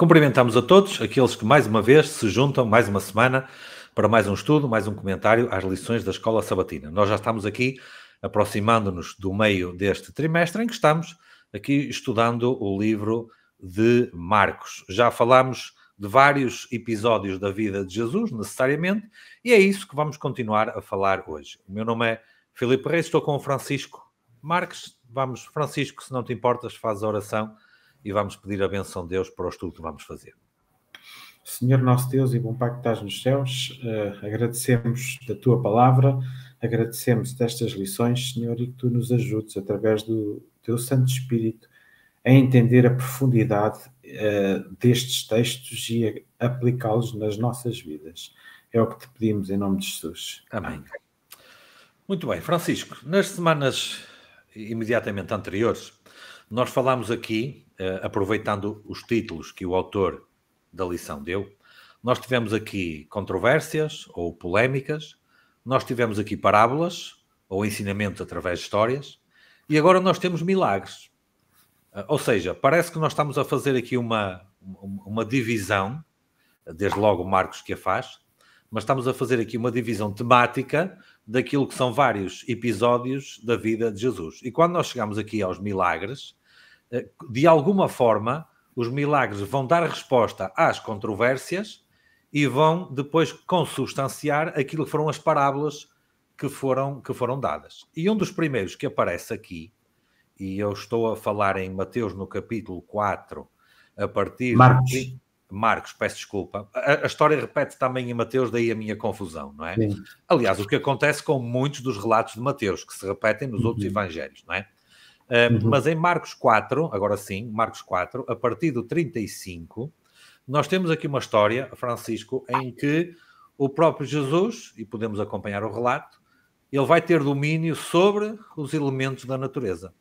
Cumprimentamos a todos, aqueles que mais uma vez se juntam, mais uma semana, para mais um estudo, mais um comentário às lições da Escola Sabatina. Nós já estamos aqui aproximando-nos do meio deste trimestre em que estamos aqui estudando o livro de Marcos. Já falámos de vários episódios da vida de Jesus, necessariamente, e é isso que vamos continuar a falar hoje. O meu nome é Filipe Reis, estou com o Francisco Marques. Vamos, Francisco, se não te importas, faz a oração e vamos pedir a benção de Deus para o estudo que vamos fazer. Senhor nosso Deus e bom Pai que estás nos céus, uh, agradecemos da tua palavra, agradecemos destas lições, Senhor, e que tu nos ajudes através do teu Santo Espírito a entender a profundidade uh, destes textos e aplicá-los nas nossas vidas. É o que te pedimos em nome de Jesus. Amém. Muito bem, Francisco, nas semanas imediatamente anteriores, nós falámos aqui uh, aproveitando os títulos que o autor da lição deu, nós tivemos aqui controvérsias ou polémicas, nós tivemos aqui parábolas ou ensinamentos através de histórias, e agora nós temos milagres. Uh, ou seja, parece que nós estamos a fazer aqui uma, uma divisão, desde logo Marcos que a faz, mas estamos a fazer aqui uma divisão temática daquilo que são vários episódios da vida de Jesus. E quando nós chegamos aqui aos milagres, eh, de alguma forma, os milagres vão dar resposta às controvérsias e vão depois consustanciar aquilo que foram as parábolas que foram, que foram dadas. E um dos primeiros que aparece aqui, e eu estou a falar em Mateus no capítulo 4, a partir. Marcos. De... Marcos, peço desculpa. A, a, história repete também em Mateus, daí a minha confusão, não é? Sim. Aliás, o que acontece com muitos dos relatos de Mateus, que se repetem nos uhum. outros evangelhos, não é? Uhum. Mas em Marcos 4, agora sim, Marcos 4, a partir do 35, nós temos aqui uma história, Francisco, em que o próprio Jesus, e podemos acompanhar o relato, ele vai ter domínio sobre os elementos da natureza.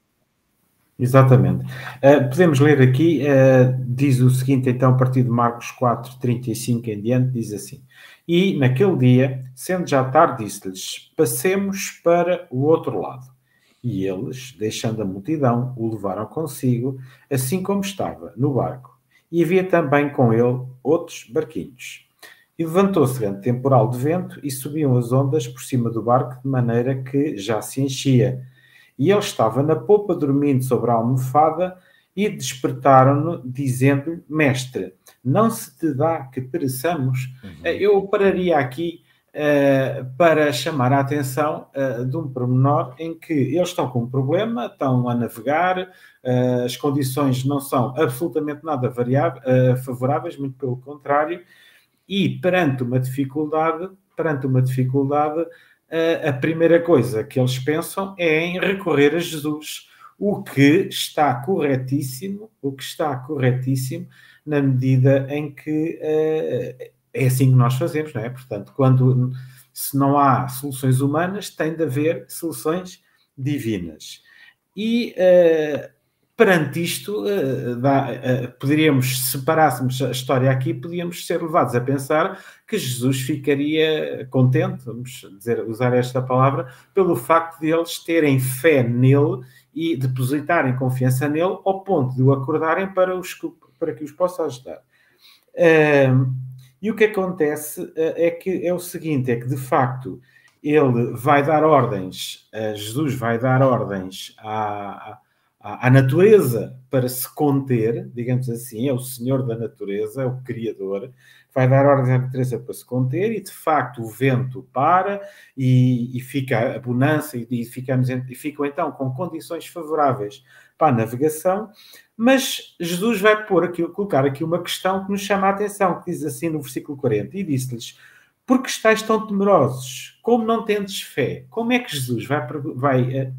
Exatamente. Uh, podemos ler aqui, uh, diz o seguinte, então, a partir de Marcos 4, 35 em diante, diz assim: E naquele dia, sendo já tarde, disse-lhes: Passemos para o outro lado e eles, deixando a multidão, o levaram consigo, assim como estava, no barco. E havia também com ele outros barquinhos. E levantou-se grande temporal de vento e subiam as ondas por cima do barco de maneira que já se enchia. E ele estava na popa dormindo sobre a almofada e despertaram-no, dizendo-lhe: Mestre, não se te dá que pereçamos? Uhum. Eh, eu pararia aqui eh, para chamar a atenção eh, de um pormenor em que eles estão com um problema, estão a navegar, eh, as condições não são absolutamente nada variável, favoráveis, muito pelo contrário, e perante uma dificuldade, perante uma dificuldade, a primeira coisa que eles pensam é em recorrer a Jesus, o que está corretíssimo, o que está corretíssimo na medida em que é assim que nós fazemos, não é? Portanto, quando se não há soluções humanas, tem de haver soluções divinas. E uh, perante isto, uh, dá, uh, poderíamos, se parássemos a história aqui, podíamos ser levados a pensar que Jesus ficaria contente, vamos dizer, usar esta palavra, pelo facto de eles terem fé nele e depositarem confiança nele ao ponto de o acordarem para, os, para que os possa ajudar. Uh, e o que acontece eh, é que é o seguinte: é que de facto ele vai dar ordens, eh, Jesus vai dar ordens à, à, à, natureza para se conter, digamos assim, é o senhor da natureza, é o criador, vai dar ordens à natureza para se conter e de facto o vento para e, e fica a bonança e, e, ficamos, e ficam então com condições favoráveis para a navegação, mas Jesus vai pôr aqui, colocar aqui uma questão que nos chama a atenção, que diz assim no versículo 40, e disse-lhes, por que estáis tão temerosos? Como não tendes fé? Como é que Jesus vai, vai eh,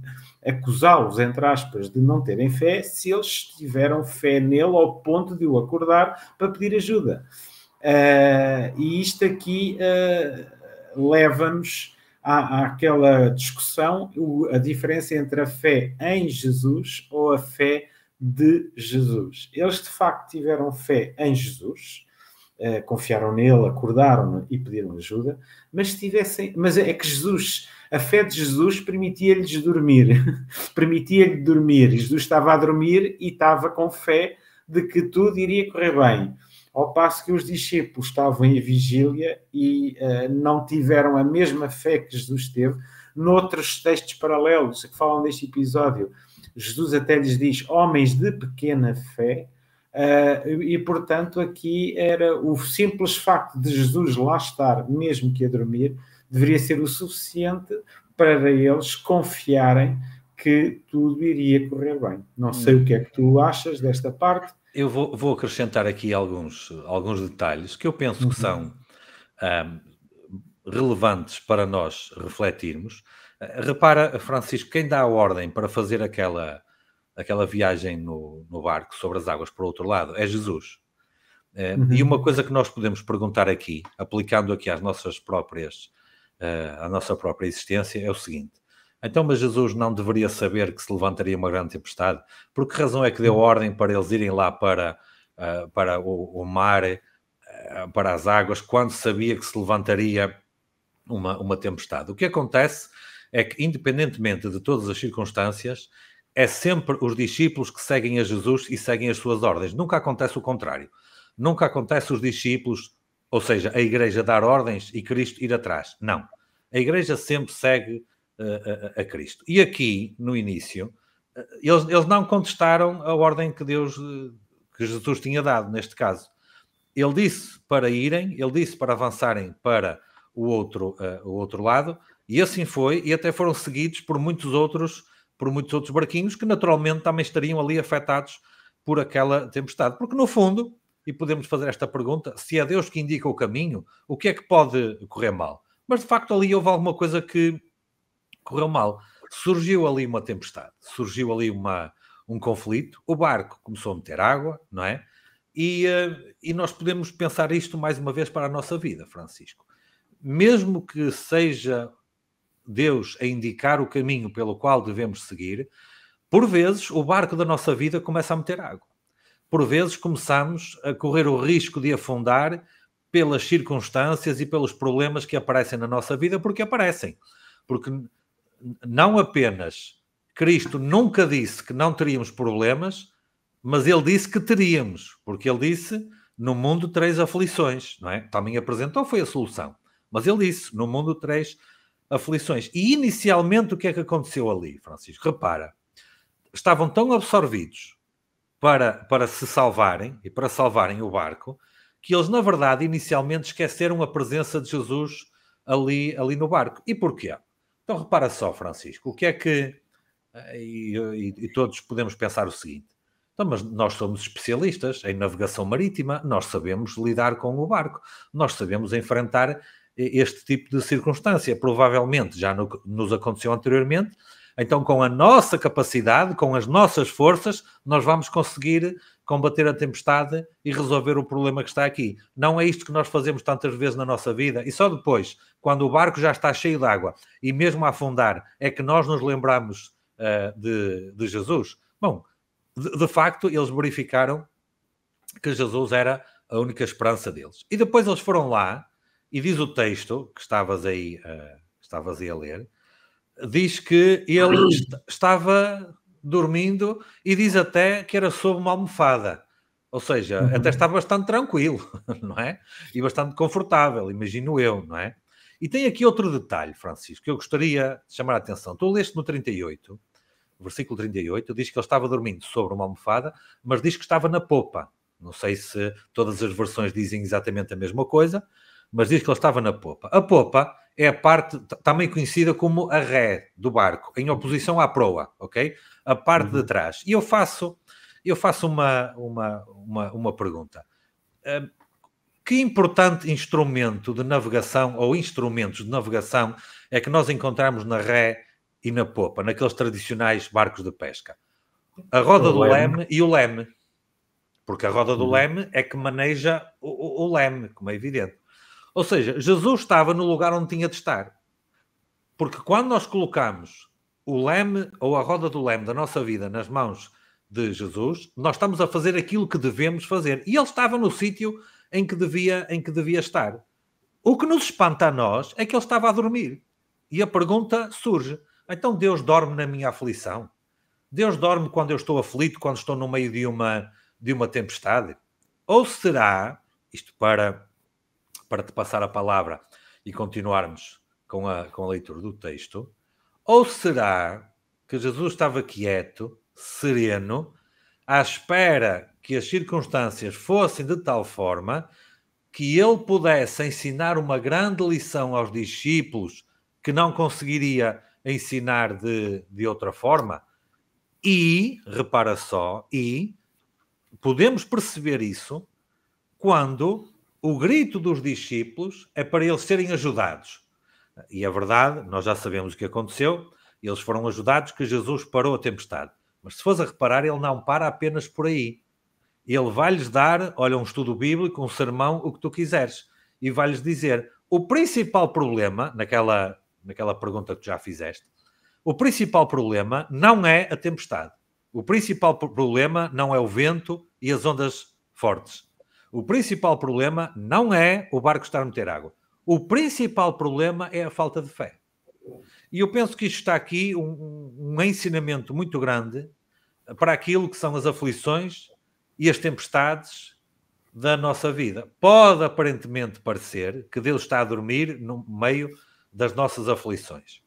acusá-los, entre aspas, de não terem fé, se eles tiveram fé nele ao ponto de o acordar para pedir ajuda? Uh, e isto aqui uh, leva-nos há, há aquela discussão, o, a diferença entre a fé em Jesus ou a fé de Jesus. Eles de facto tiveram fé em Jesus, eh, confiaram nele, acordaram e pediram ajuda, mas tivessem, mas é que Jesus, a fé de Jesus permitia-lhes dormir, permitia-lhe dormir. Jesus estava a dormir e estava com fé de que tudo iria correr bem ao passo que os discípulos estavam em vigília e uh, não tiveram a mesma fé que Jesus teve. Noutros textos paralelos que falam deste episódio, Jesus até lhes diz: homens de pequena fé, uh, e portanto aqui era o simples facto de Jesus lá estar, mesmo que a dormir, deveria ser o suficiente para eles confiarem que tudo iria correr bem. Não sei hum. o que é que tu achas desta parte. Eu vou, vou acrescentar aqui alguns, alguns detalhes que eu penso uhum. que são um, ah, relevantes para nós refletirmos. Ah, repara, Francisco, quem dá a ordem para fazer aquela, aquela viagem no, no barco sobre as águas para o outro lado é Jesus. Ah, uhum. E uma coisa que nós podemos perguntar aqui, aplicando aqui às nossas próprias, à nossa própria existência, é o seguinte: então, mas Jesus não deveria saber que se levantaria uma grande tempestade? Por que razão é que deu hum. ordem para eles irem lá para, uh, para o, o mar, uh, para as águas, quando sabia que se levantaria uma, uma tempestade? O que acontece é que, independentemente de todas as circunstâncias, é sempre os discípulos que seguem a Jesus e seguem as suas ordens. Nunca acontece o contrário. Nunca acontece os discípulos, ou seja, a igreja dar ordens e Cristo ir atrás. Não. A igreja sempre segue a, a, Cristo. E aqui, no início, eh, eles, eles não contestaram a ordem que Deus, eh, que Jesus tinha dado, neste caso. Ele disse para irem, ele disse para avançarem para o outro, uh, o outro lado, e assim foi, e até foram seguidos por muitos outros por muitos outros barquinhos que naturalmente também estariam ali afetados por aquela tempestade. Porque no fundo, e podemos fazer esta pergunta, se é Deus que indica o caminho, o que é que pode correr mal? Mas de facto ali houve alguma coisa que correu mal. Surgiu ali uma tempestade, surgiu ali uma, um conflito, o barco começou a meter água, não é? E, eh, e nós podemos pensar isto mais uma vez para a nossa vida, Francisco. Mesmo que seja Deus a indicar o caminho pelo qual devemos seguir, por vezes o barco da nossa vida começa a meter água. Por vezes começamos a correr o risco de afundar pelas circunstâncias e pelos problemas que aparecem na nossa vida, porque aparecem. Porque não apenas Cristo nunca disse que não teríamos problemas, mas ele disse que teríamos, porque ele disse no mundo três aflições, não é? Também apresentou foi a solução, mas ele disse no mundo três aflições. E inicialmente o que é que aconteceu ali, Francisco? Repara, estavam tão absorvidos para, para se salvarem e para salvarem o barco que eles, na verdade, inicialmente esqueceram a presença de Jesus ali, ali no barco. E porquê? Então repara só, Francisco, o que é que. Eh, e, e, e todos podemos pensar o seguinte: então, mas nós somos especialistas em navegação marítima, nós sabemos lidar com o barco, nós sabemos enfrentar eh, este tipo de circunstância. Provavelmente já no, nos aconteceu anteriormente então, com a nossa capacidade, com as nossas forças, nós vamos conseguir combater a tempestade e resolver o problema que está aqui. Não é isto que nós fazemos tantas vezes na nossa vida. E só depois, quando o barco já está cheio de água e mesmo a afundar, é que nós nos lembramos uh, de, de, Jesus. Bom, de, de facto, eles verificaram que Jesus era a única esperança deles. E depois eles foram lá, e diz o texto que estavas aí, uh, estavas aí a ler, diz que ele estava dormindo e diz até que era sob uma almofada. Ou seja, uhum. até está bastante tranquilo, não é? E bastante confortável, imagino eu, não é? E tem aqui outro detalhe, Francisco, que eu gostaria de chamar a atenção. Tu leste no 38, versículo 38, diz que ele estava dormindo sobre uma almofada, mas diz que estava na popa. Não sei se todas as versões dizem exatamente a mesma coisa, mas diz que ele estava na popa. A popa é a parte também conhecida como a ré do barco, em oposição à proa, ok? A parte uhum. de trás. E eu faço, eu faço uma, uma, uma, uma pergunta. Hum, que importante instrumento de navegação ou instrumentos de navegação é que nós encontramos na ré e na popa, naqueles tradicionais barcos de pesca? A roda o do leme. leme e o leme. Porque a roda do uhum. leme é que maneja o, o, o leme, como é evidente. Ou seja, Jesus estava no lugar onde tinha de estar. Porque quando nós colocamos o leme ou a roda do leme da nossa vida nas mãos de Jesus, nós estamos a fazer aquilo que devemos fazer. E ele estava no sítio em que devia, em que devia estar. O que nos espanta a nós é que ele estava a dormir. E a pergunta surge: então Deus dorme na minha aflição? Deus dorme quando eu estou aflito, quando estou no meio de uma, de uma tempestade? Ou será, isto para para te passar a palavra e continuarmos com a, com a leitura do texto? Ou será que Jesus estava quieto, sereno, à espera que as circunstâncias fossem de tal forma que ele pudesse ensinar uma grande lição aos discípulos que não conseguiria ensinar de, de outra forma? E, repara só, e podemos perceber isso quando o grito dos discípulos é para eles serem ajudados. E a é verdade, nós já sabemos o que aconteceu, eles foram ajudados que Jesus parou a tempestade. Mas se fores a reparar, ele não para apenas por aí. Ele vai-lhes dar, olha, um estudo bíblico, um sermão, o que tu quiseres. E vai-lhes dizer, o principal problema, naquela, naquela pergunta que tu já fizeste, o principal problema não é a tempestade. O principal problema não é o vento e as ondas fortes. O principal problema não é o barco estar a meter água. O principal problema é a falta de fé. E eu penso que isto está aqui um, um ensinamento muito grande para aquilo que são as aflições e as tempestades da nossa vida. Pode aparentemente parecer que Deus está a dormir no meio das nossas aflições.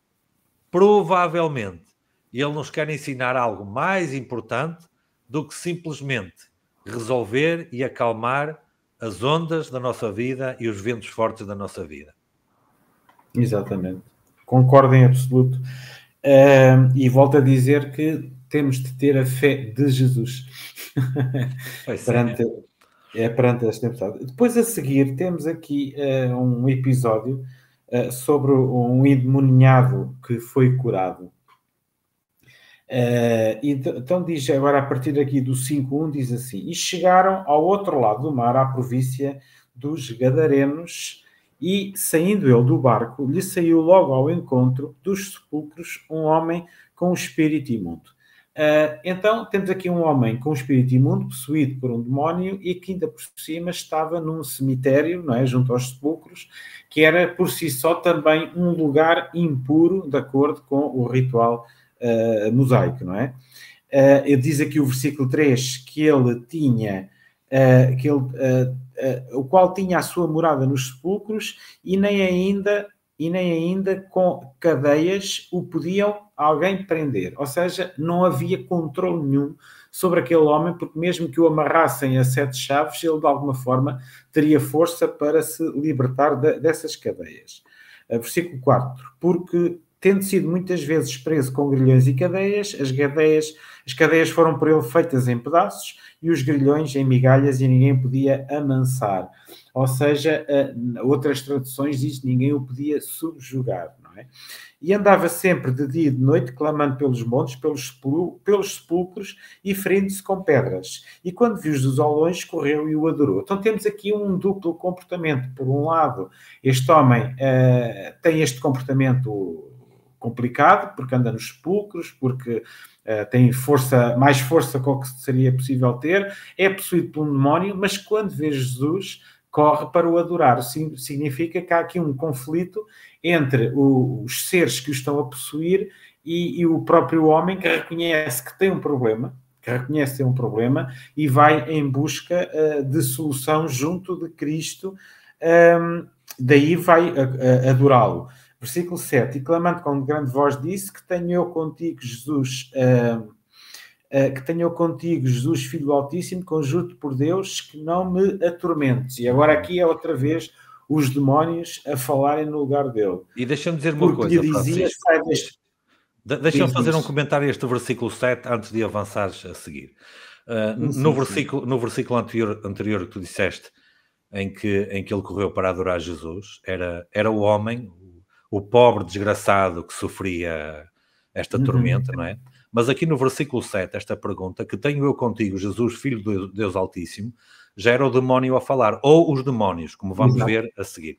Provavelmente, Ele nos quer ensinar algo mais importante do que simplesmente resolver e acalmar as ondas da nossa vida e os ventos fortes da nossa vida. Exatamente. Concordo em absoluto. Uh, e volto a dizer que temos de ter a fé de Jesus é. perante, é, perante esta tempestade. Depois a seguir temos aqui uh, um episódio uh, sobre um endemoniado que foi curado. Uh, então diz agora, a partir aqui do 5.1, diz assim, e chegaram ao outro lado do mar, à província dos Gadarenos, e saindo ele do barco, lhe saiu logo ao encontro dos sepulcros um homem com um espírito imundo. Uh, então temos aqui um homem com um espírito imundo, possuído por um demónio, e que ainda por cima estava num cemitério, não é, junto aos sepulcros, que era por si só também um lugar impuro, de acordo com o ritual uh, mosaico, não é? Uh, ele diz aqui o versículo 3 que ele tinha, uh, que ele, o qual tinha a sua morada nos sepulcros e nem ainda e nem ainda com cadeias o podiam alguém prender. Ou seja, não havia controle nenhum sobre aquele homem, porque mesmo que o amarrassem a sete chaves, ele de alguma forma teria força para se libertar de, dessas cadeias. Versículo 4: Porque tendo sido muitas vezes preso com grilhões e cadeias, as, cadeias, as cadeias foram por ele feitas em pedaços e os grilhões em migalhas e ninguém podia amansar. Ou seja, outras traduções diz que ninguém o podia subjugar, não é? E andava sempre de dia e de noite clamando pelos montes, pelos, pelos sepulcros e ferindo-se com pedras. E quando viu-os ao correu e o adorou. Então temos aqui um duplo comportamento. Por um lado, este homem uh, tem este comportamento complicado, porque anda nos sepulcros, porque uh, tem força, mais força com o que seria possível ter, é possuído por um demónio, mas quando vê Jesus, corre para o adorar. Sim, significa que há aqui um conflito entre o, os seres que o estão a possuir e, e o próprio homem que reconhece que tem um problema, que reconhece ter um problema e vai em busca uh, de solução junto de Cristo, um, ehm, daí vai eh, adorá-lo. Versículo 7. E clamando com grande voz disse: Que tenho eu contigo, Jesus, uh, uh, que tenho eu contigo, Jesus, Filho do Altíssimo, conjuro por Deus que não me atormentes. E agora aqui é outra vez os demónios a falarem no lugar dele. E deixa-me dizer uma Porque coisa. Dizia, Deixa-me fazer um comentário a este versículo 7 antes de avançares a seguir. Uh, no, sim. versículo, no versículo anterior, anterior que tu disseste, em que, em que ele correu para adorar Jesus, era, era o homem, o pobre desgraçado que sofria esta uhum. tormenta, não é? Mas aqui no versículo 7, esta pergunta, que tenho eu contigo, Jesus, filho de Deus Altíssimo, já era o demónio a falar, ou os demónios, como vamos Exato. ver a seguir.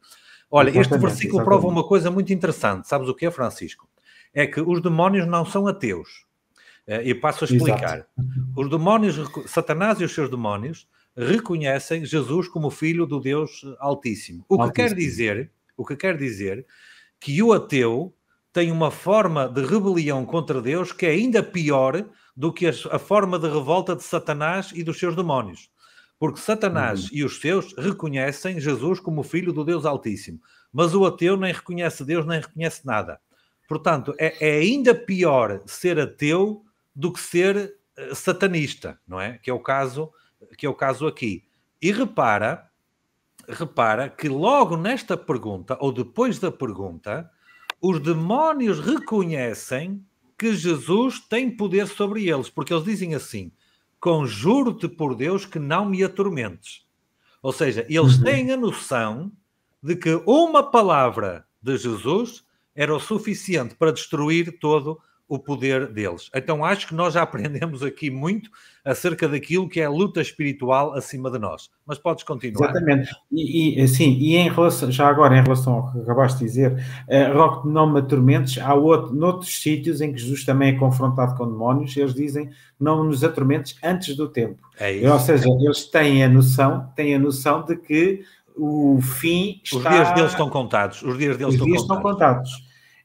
Olha, este versículo exatamente. prova uma coisa muito interessante, sabes o que é, Francisco? É que os demónios não são ateus. Eh, e passo a explicar. Exato. Os demónios, Satanás e os seus demónios, reconhecem Jesus como filho do Deus Altíssimo. O Altíssimo. que quer dizer, o que quer dizer que o ateu tem uma forma de rebelião contra Deus que é ainda pior do que a forma de revolta de Satanás e dos seus demónios. Porque Satanás uhum. e os seus reconhecem Jesus como filho do Deus Altíssimo, mas o ateu nem reconhece Deus, nem reconhece nada. Portanto, é, é ainda pior ser ateu do que ser eh, satanista, não é? Que é o caso, que é o caso aqui. E repara repara que logo nesta pergunta, ou depois da pergunta, os demónios reconhecem que Jesus tem poder sobre eles, porque eles dizem assim: Conjuro-te por Deus que não me atormentes. Ou seja, eles uhum. têm a noção de que uma palavra de Jesus era o suficiente para destruir todo o poder deles. Então acho que nós já aprendemos aqui muito acerca daquilo que é a luta espiritual acima de nós. Mas podes continuar. Exatamente. E, e sim, e em relação, já agora em relação ao que acabaste de dizer, uh, não me atormentes, há outro, noutros sítios em que Jesus também é confrontado com demónios, eles dizem não nos atormentes antes do tempo. É isso. Ou seja, eles têm a noção, têm a noção de que o fim está... Os dias deles estão contados. Os dias deles Os estão, dias contados. estão contados.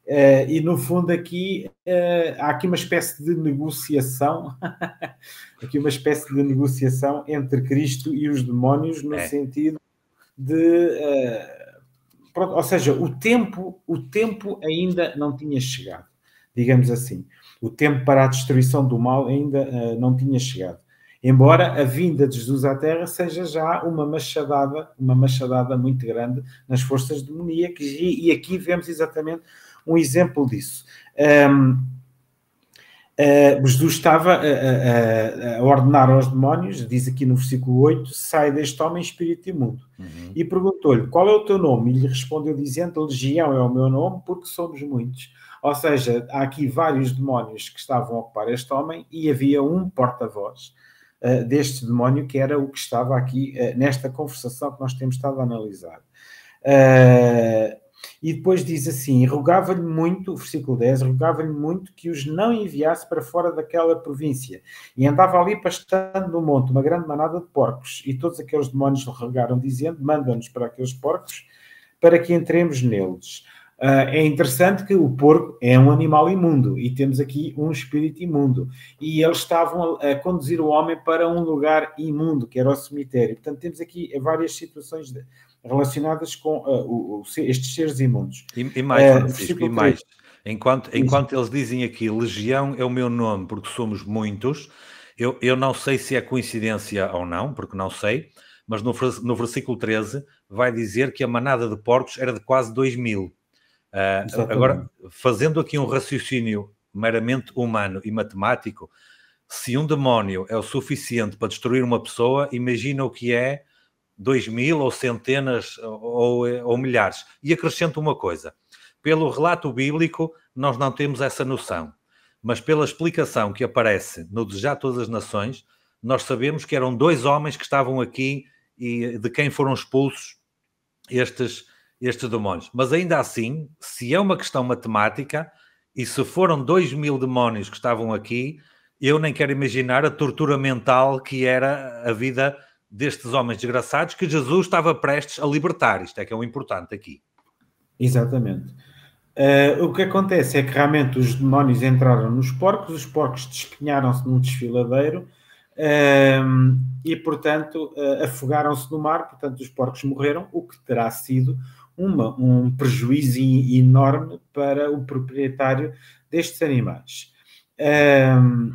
Uh, e no fundo aqui uh, há aqui uma espécie de negociação, aqui uma espécie de negociação entre Cristo e os demónios no é. sentido de uh, pronto, ou seja, o tempo, o tempo ainda não tinha chegado, digamos assim, o tempo para a destruição do mal ainda não tinha chegado. Embora a vinda de Jesus à Terra seja já uma machadada, uma machadada muito grande nas forças demoníacas, e, e aqui vemos exatamente um exemplo disso. Um, Uh, ah, Jesus estava a, a, a, ordenar aos demónios, diz aqui no versículo 8: sai deste homem espírito imundo. Uhum. E perguntou-lhe: qual é o teu nome? E lhe respondeu, dizendo: Legião é o meu nome, porque somos muitos. Ou seja, há aqui vários demónios que estavam a ocupar este homem e havia um porta-voz uh, deste demónio que era o que estava aqui uh, nesta conversação que nós temos estado a analisar. Uh, e depois diz assim: Rogava-lhe muito, versículo 10, rogava-lhe muito que os não enviasse para fora daquela província. E andava ali pastando no monte uma grande manada de porcos. E todos aqueles demónios lhe regaram, dizendo: Manda-nos para aqueles porcos para que entremos neles. Uh, é interessante que o porco é um animal imundo e temos aqui um espírito imundo. E eles estavam a, a conduzir o homem para um lugar imundo, que era o cemitério. Portanto, temos aqui várias situações de, relacionadas com uh, o, estes seres imundos. E, e mais, uh, Francisco, e mais. Enquanto, enquanto eles dizem aqui, legião é o meu nome, porque somos muitos, eu, eu não sei se é coincidência ou não, porque não sei, mas no, no versículo 13 vai dizer que a manada de porcos era de quase 2 mil. Uh, agora, fazendo aqui um raciocínio meramente humano e matemático, se um demónio é o suficiente para destruir uma pessoa, imagina o que é dois mil ou centenas ou, ou milhares. E acrescento uma coisa: pelo relato bíblico, nós não temos essa noção, mas pela explicação que aparece no Desejar Todas as Nações, nós sabemos que eram dois homens que estavam aqui e de quem foram expulsos estes, estes demónios. Mas ainda assim, se é uma questão matemática e se foram dois mil demónios que estavam aqui, eu nem quero imaginar a tortura mental que era a vida destes homens desgraçados que Jesus estava prestes a libertar. Isto é que é o um importante aqui. Exatamente. Uh, o que acontece é que realmente os demónios entraram nos porcos, os porcos despenharam-se num desfiladeiro uh, e, portanto, uh, afogaram-se no mar, portanto, os porcos morreram, o que terá sido uma, um prejuízo enorme para o proprietário destes animais. Ehm,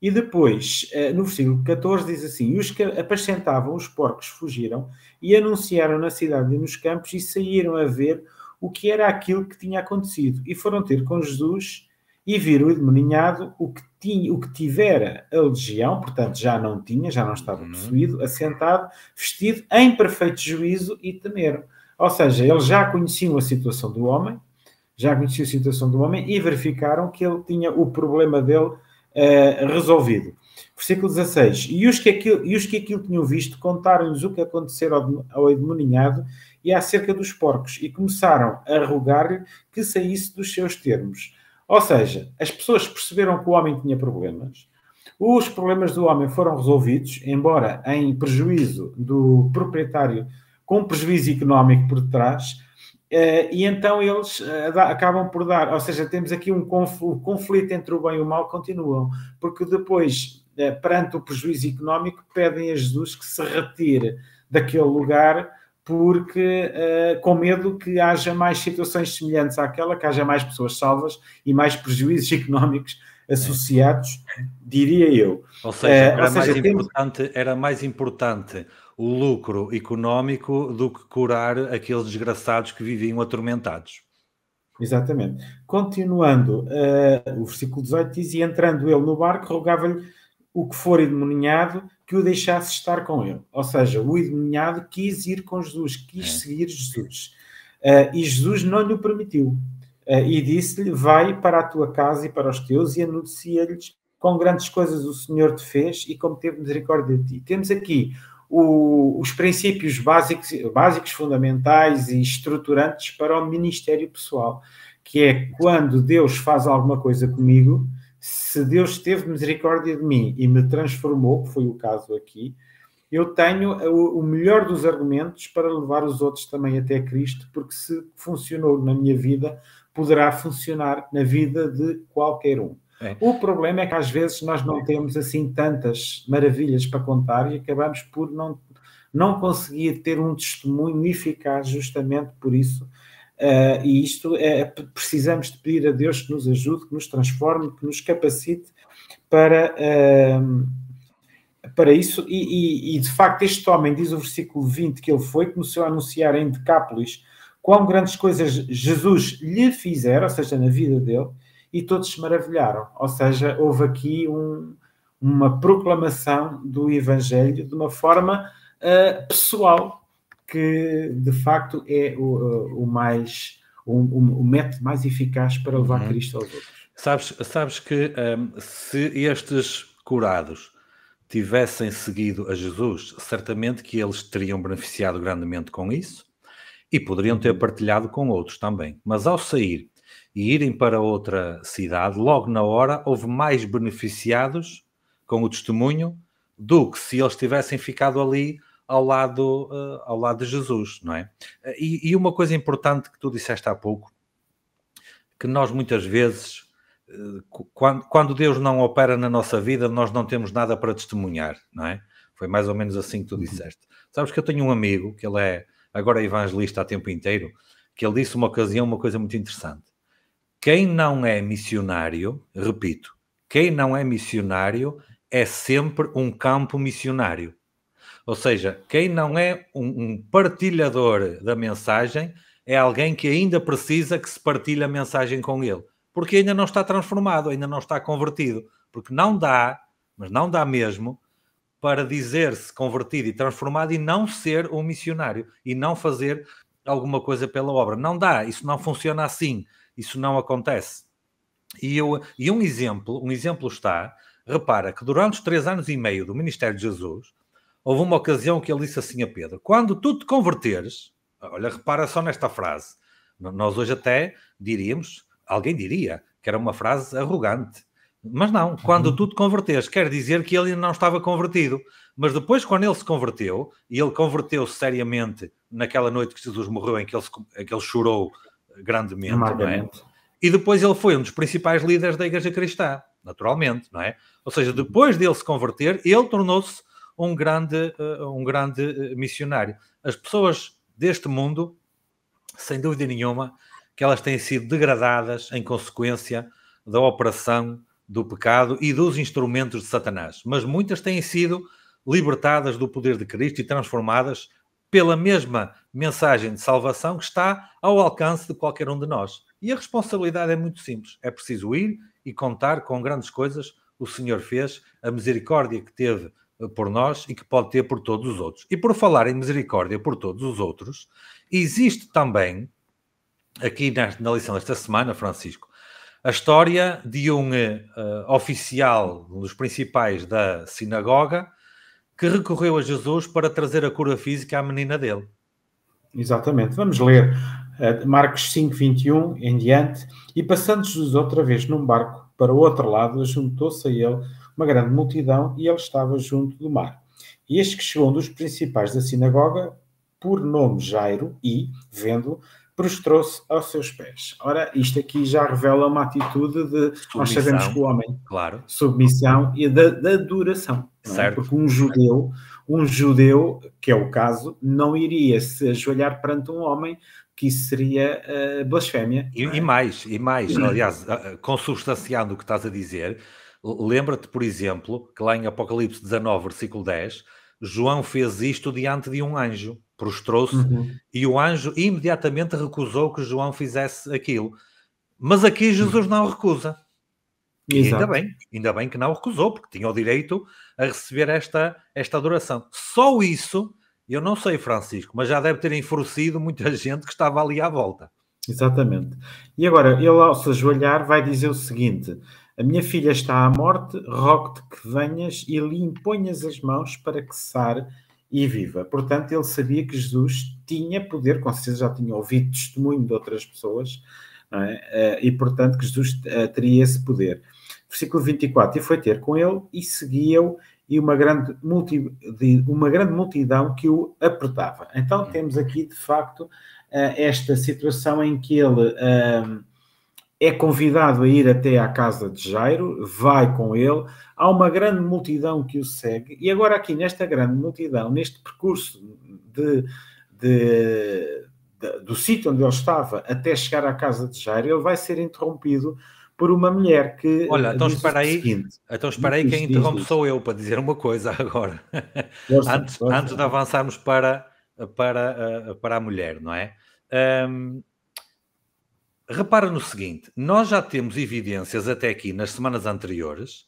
e depois, eh, no versículo 14, diz assim: Os que apacentavam os porcos fugiram e anunciaram na cidade e nos campos e saíram a ver o que era aquilo que tinha acontecido. E foram ter com Jesus e viram o demoniado o que, tinha, o que tivera a legião, portanto já não tinha, já não estava uhum. possuído, assentado, vestido, em perfeito juízo e temeram. Ou seja, eles já conheciam a situação do homem, já conheciam a situação do homem e verificaram que ele tinha o problema dele uh, resolvido. Versículo 16. E os que aquilo, e os que aquilo tinham visto contaram-lhes o que aconteceu ao, ao endemoniado e acerca dos porcos, e começaram a rogar-lhe que saísse dos seus termos. Ou seja, as pessoas perceberam que o homem tinha problemas, os problemas do homem foram resolvidos, embora em prejuízo do proprietário, com prejuízo económico por trás, Uh, e então eles uh, acabam por dar, ou seja, temos aqui um conflito, conflito entre o bem e o mal, continuam, porque depois, uh, perante o prejuízo económico, pedem a Jesus que se retire daquele lugar, porque com medo que haja mais situações semelhantes àquela, que haja mais pessoas salvas e mais prejuízos económicos associados, diria eu. Ou seja, eh, era, Ou seja, mais, temos... importante, era mais importante o lucro económico do que curar aqueles desgraçados que viviam atormentados. Exatamente. Continuando, uh, o versículo 18 diz: E entrando ele no barco, rogava-lhe o que for endemoniado que o deixasse estar com ele. Ou seja, o endemoniado quis ir com Jesus, quis é. seguir Jesus. Uh, e Jesus não lhe permitiu. Eh, e disse-lhe: Vai para a tua casa e para os teus, e anuncia-lhes com grandes coisas o Senhor te fez e como teve misericórdia de ti. Temos aqui o, os princípios básicos, básicos, fundamentais e estruturantes para o ministério pessoal, que é quando Deus faz alguma coisa comigo, se Deus teve misericórdia de mim e me transformou, que foi o caso aqui, eu tenho o melhor dos argumentos para levar os outros também até Cristo, porque se funcionou na minha vida, poderá funcionar na vida de qualquer um. É. O problema é que às vezes nós não temos assim tantas maravilhas para contar e acabamos por não, não conseguir ter um testemunho eficaz justamente por isso. Uh, e isto é, precisamos de pedir a Deus que nos ajude, que nos transforme, que nos capacite para, uh, para isso. E, e, e, de facto, este homem, diz o versículo 20, que ele foi, começou a anunciar em Decápolis quão grandes coisas Jesus lhe fizera, ou seja, na vida dele, e todos se maravilharam. Ou seja, houve aqui um, uma proclamação do Evangelho de uma forma uh, pessoal, que de facto é o, o mais o, o, método mais eficaz para levar uhum. Cristo aos outros. Sabes, sabes que um, ehm, se estes curados tivessem seguido a Jesus, certamente que eles teriam beneficiado grandemente com isso, e poderiam ter uhum. partilhado com outros também. Mas ao sair e irem para outra cidade, logo na hora houve mais beneficiados com o testemunho do que se eles tivessem ficado ali ao lado, uh, ao lado de Jesus, não é? Eh, e, e, uma coisa importante que tu disseste há pouco, que nós muitas vezes, uh, quando, quando Deus não opera na nossa vida, nós não temos nada para testemunhar, não é? Foi mais ou menos assim que tu uhum. disseste. Sabes que eu tenho um amigo que ele é agora evangelista a tempo inteiro, que ele disse uma ocasião uma coisa muito interessante. Quem não é missionário, repito, quem não é missionário é sempre um campo missionário. Ou seja, quem não é um, um partilhador da mensagem é alguém que ainda precisa que se partilhe a mensagem com ele, porque ainda não está transformado, ainda não está convertido, porque não dá, mas não dá mesmo, para dizer-se convertido e transformado e não ser um missionário e não fazer alguma coisa pela obra. Não dá, isso não funciona assim, isso não acontece. E, eu, e um exemplo, um exemplo está, repara que durante os três anos e meio do Ministério de Jesus, houve uma ocasião que ele disse assim a Pedro: quando tu te converteres, olha, repara só nesta frase. Nós hoje até diríamos, alguém diria, que era uma frase arrogante. Mas não, uhum. quando uhum. tu te converteste, quer dizer que ele ainda não estava convertido. Mas depois, quando ele se converteu, e ele converteu-se seriamente naquela noite que Jesus morreu, em que ele, se, em que ele chorou grandemente, é? e depois ele foi um dos principais líderes da Igreja Cristã, naturalmente, não é? Ou seja, depois dele se converter, ele tornou-se um grande, eh, um grande eh, missionário. As pessoas deste mundo, sem dúvida nenhuma, que elas têm sido degradadas em consequência da operação do pecado e dos instrumentos de Satanás, mas muitas têm sido libertadas do poder de Cristo e transformadas pela mesma mensagem de salvação que está ao alcance de qualquer um de nós. E a responsabilidade é muito simples: é preciso ir e contar com grandes coisas o Senhor fez, a misericórdia que teve eh, por nós e que pode ter por todos os outros. E por falar em misericórdia por todos os outros, existe também, aqui na, na lição desta semana, Francisco, a história de um uh, oficial, um dos principais da sinagoga, que recorreu a Jesus para trazer a cura física à menina dele. Exatamente. Vamos ler uh, Marcos 5, 21 em diante. E passando Jesus outra vez num barco para o outro lado, juntou-se a ele uma grande multidão e ele estava junto do mar. E este que chegou um dos principais da sinagoga, por nome Jairo, e, vendo, prostrou-se aos seus pés. Ora, isto aqui já revela uma atitude de submissão, nós sabemos que o homem claro. submissão e da, duração. É? Porque um judeu, um judeu, que é o caso, não iria se ajoelhar perante um homem que isso seria uh, blasfémia. E, é? e, mais, e mais, e... aliás, consubstanciando o que estás a dizer, lembra-te, por exemplo, que lá em Apocalipse 19, versículo 10, João fez isto diante de um anjo prostrou-se uhum. e o anjo imediatamente recusou que João fizesse aquilo. Mas aqui Jesus uhum. não recusa. E ainda bem, ainda bem que não recusou, porque tinha o direito a receber esta, esta adoração. Só isso, eu não sei, Francisco, mas já deve ter enfurecido muita gente que estava ali à volta. Exatamente. E agora, ele ao se ajoelhar vai dizer o seguinte: A minha filha está à morte, rogo-te que venhas e lhe imponhas as mãos para que sare e viva. Portanto, ele sabia que Jesus tinha poder, com certeza já tinha ouvido testemunho de outras pessoas, é? Eh, e portanto que Jesus eh, teria esse poder. Versículo 24: E foi ter com ele e seguia-o, e uma grande, multi, uma grande multidão que o apertava. Então, hum. temos aqui de facto eh, esta situação em que ele é convidado a ir até à casa de Jairo, vai com ele, há uma grande multidão que o segue, e agora, aqui nesta grande multidão, neste percurso de, de, de, do sítio onde ele estava até chegar à casa de Jairo, ele vai ser interrompido por uma mulher que. Eh, Olha, então, então espera aí, então espera aí, quem interrompe sou eu para dizer uma coisa agora. antes, antes de avançarmos para, para, eh, para a mulher, não é? Um, repara no seguinte: nós já temos evidências até aqui nas semanas anteriores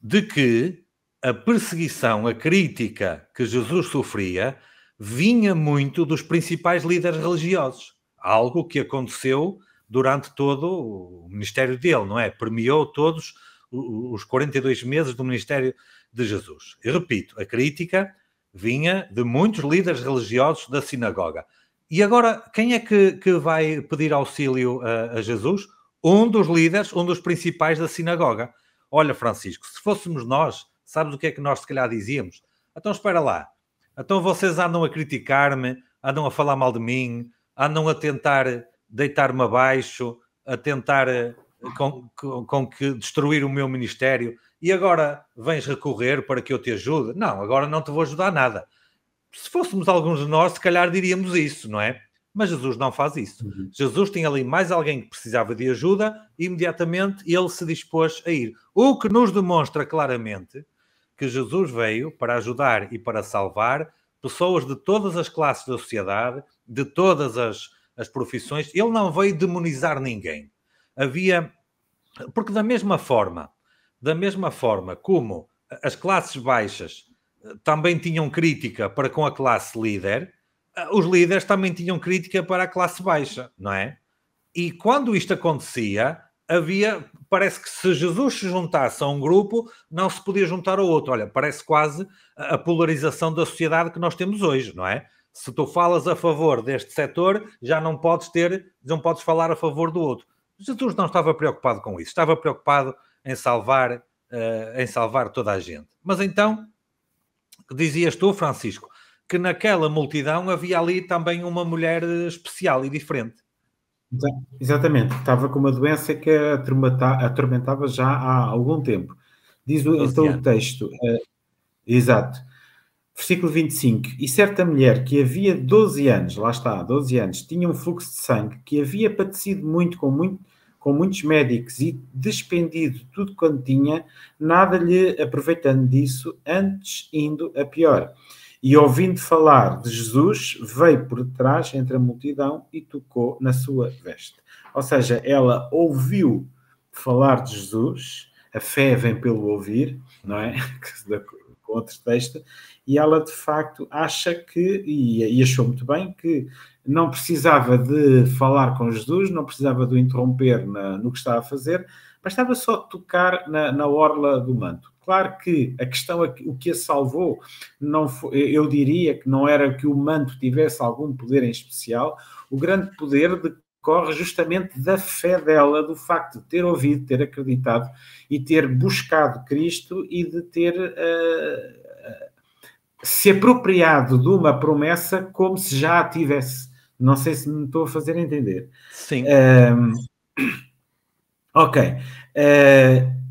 de que a perseguição, a crítica que Jesus sofria vinha muito dos principais líderes religiosos, algo que aconteceu durante todo o ministério dele, não é? Premiou todos os 42 meses do ministério de Jesus. E repito, a crítica vinha de muitos líderes religiosos da sinagoga. E agora, quem é que, que vai pedir auxílio a, a Jesus? Um dos líderes, um dos principais da sinagoga. Olha, Francisco, se fôssemos nós, sabes o que é que nós se calhar dizíamos? Então espera lá. Então vocês andam a criticar-me, andam a falar mal de mim, andam a tentar deitar-me abaixo, a tentar eh, com, com, com, que destruir o meu ministério e agora vens recorrer para que eu te ajude? Não, agora não te vou ajudar nada se fôssemos alguns de nós, se calhar diríamos isso, não é? Mas Jesus não faz isso. Uhum. Jesus tem ali mais alguém que precisava de ajuda, e imediatamente ele se dispôs a ir. O que nos demonstra claramente que Jesus veio para ajudar e para salvar pessoas de todas as classes da sociedade, de todas as, as profissões. Ele não veio demonizar ninguém. Havia. Porque, da mesma forma, da mesma forma como as classes baixas também tinham crítica para com a classe líder, ah, os líderes também tinham crítica para a classe baixa, não é? E quando isto acontecia, havia, parece que se Jesus se juntasse a um grupo, não se podia juntar ao outro. Olha, parece quase a polarização da sociedade que nós temos hoje, não é? Se tu falas a favor deste setor, já não podes ter, não podes falar a favor do outro. Jesus não estava preocupado com isso, estava preocupado em salvar, ah, em salvar toda a gente. Mas então dizias tu, Francisco, que naquela multidão havia ali também uma mulher eh, especial e diferente. Exatamente, estava com uma doença que a atormentava já há algum tempo. Diz o, então o texto, eh, exato, versículo 25: E certa mulher que havia 12 anos, lá está, 12 anos, tinha um fluxo de sangue, que havia padecido muito com, muito, com muitos médicos e despendido tudo quanto tinha, nada lhe aproveitando disso, antes indo a pior. E ouvindo falar de Jesus, veio por trás entre a multidão e tocou na sua veste. Ou seja, ela ouviu falar de Jesus, a fé vem pelo ouvir, não é? Com outro texto, e ela de facto acha que, e, achou muito bem, que não precisava de falar com Jesus, não precisava de o interromper na, no que estava a fazer, mas estava só tocar na, na orla do manto. Claro que a questão, é o que a salvou, não foi, eu diria que não era que o manto tivesse algum poder em especial, o grande poder decorre justamente da fé dela, do facto de ter ouvido, ter acreditado e ter buscado Cristo e de ter. Uh, se apropriado de uma promessa como se já a tivesse. Não sei se me estou a fazer entender. Sim. Um, ok. Uh,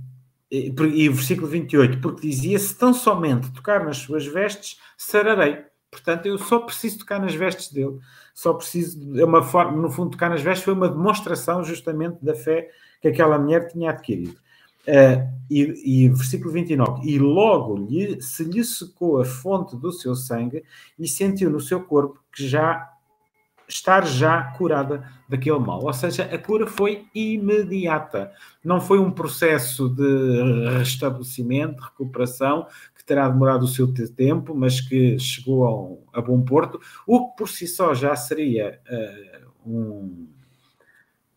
e o versículo 28, porque dizia: Se tão somente tocar nas suas vestes, sararei. Portanto, eu só preciso tocar nas vestes dele. Só preciso, é uma forma, no fundo, tocar nas vestes foi uma demonstração justamente da fé que aquela mulher tinha adquirido. Eh, e, e, versículo 29, e logo lhe, se lhe secou a fonte do seu sangue e sentiu no seu corpo que já estar já curada daquele mal. Ou seja, a cura foi imediata. Não foi um processo de restabelecimento, recuperação, que terá demorado o seu tempo, mas que chegou a, um, a bom porto, o que por si só já seria uh, um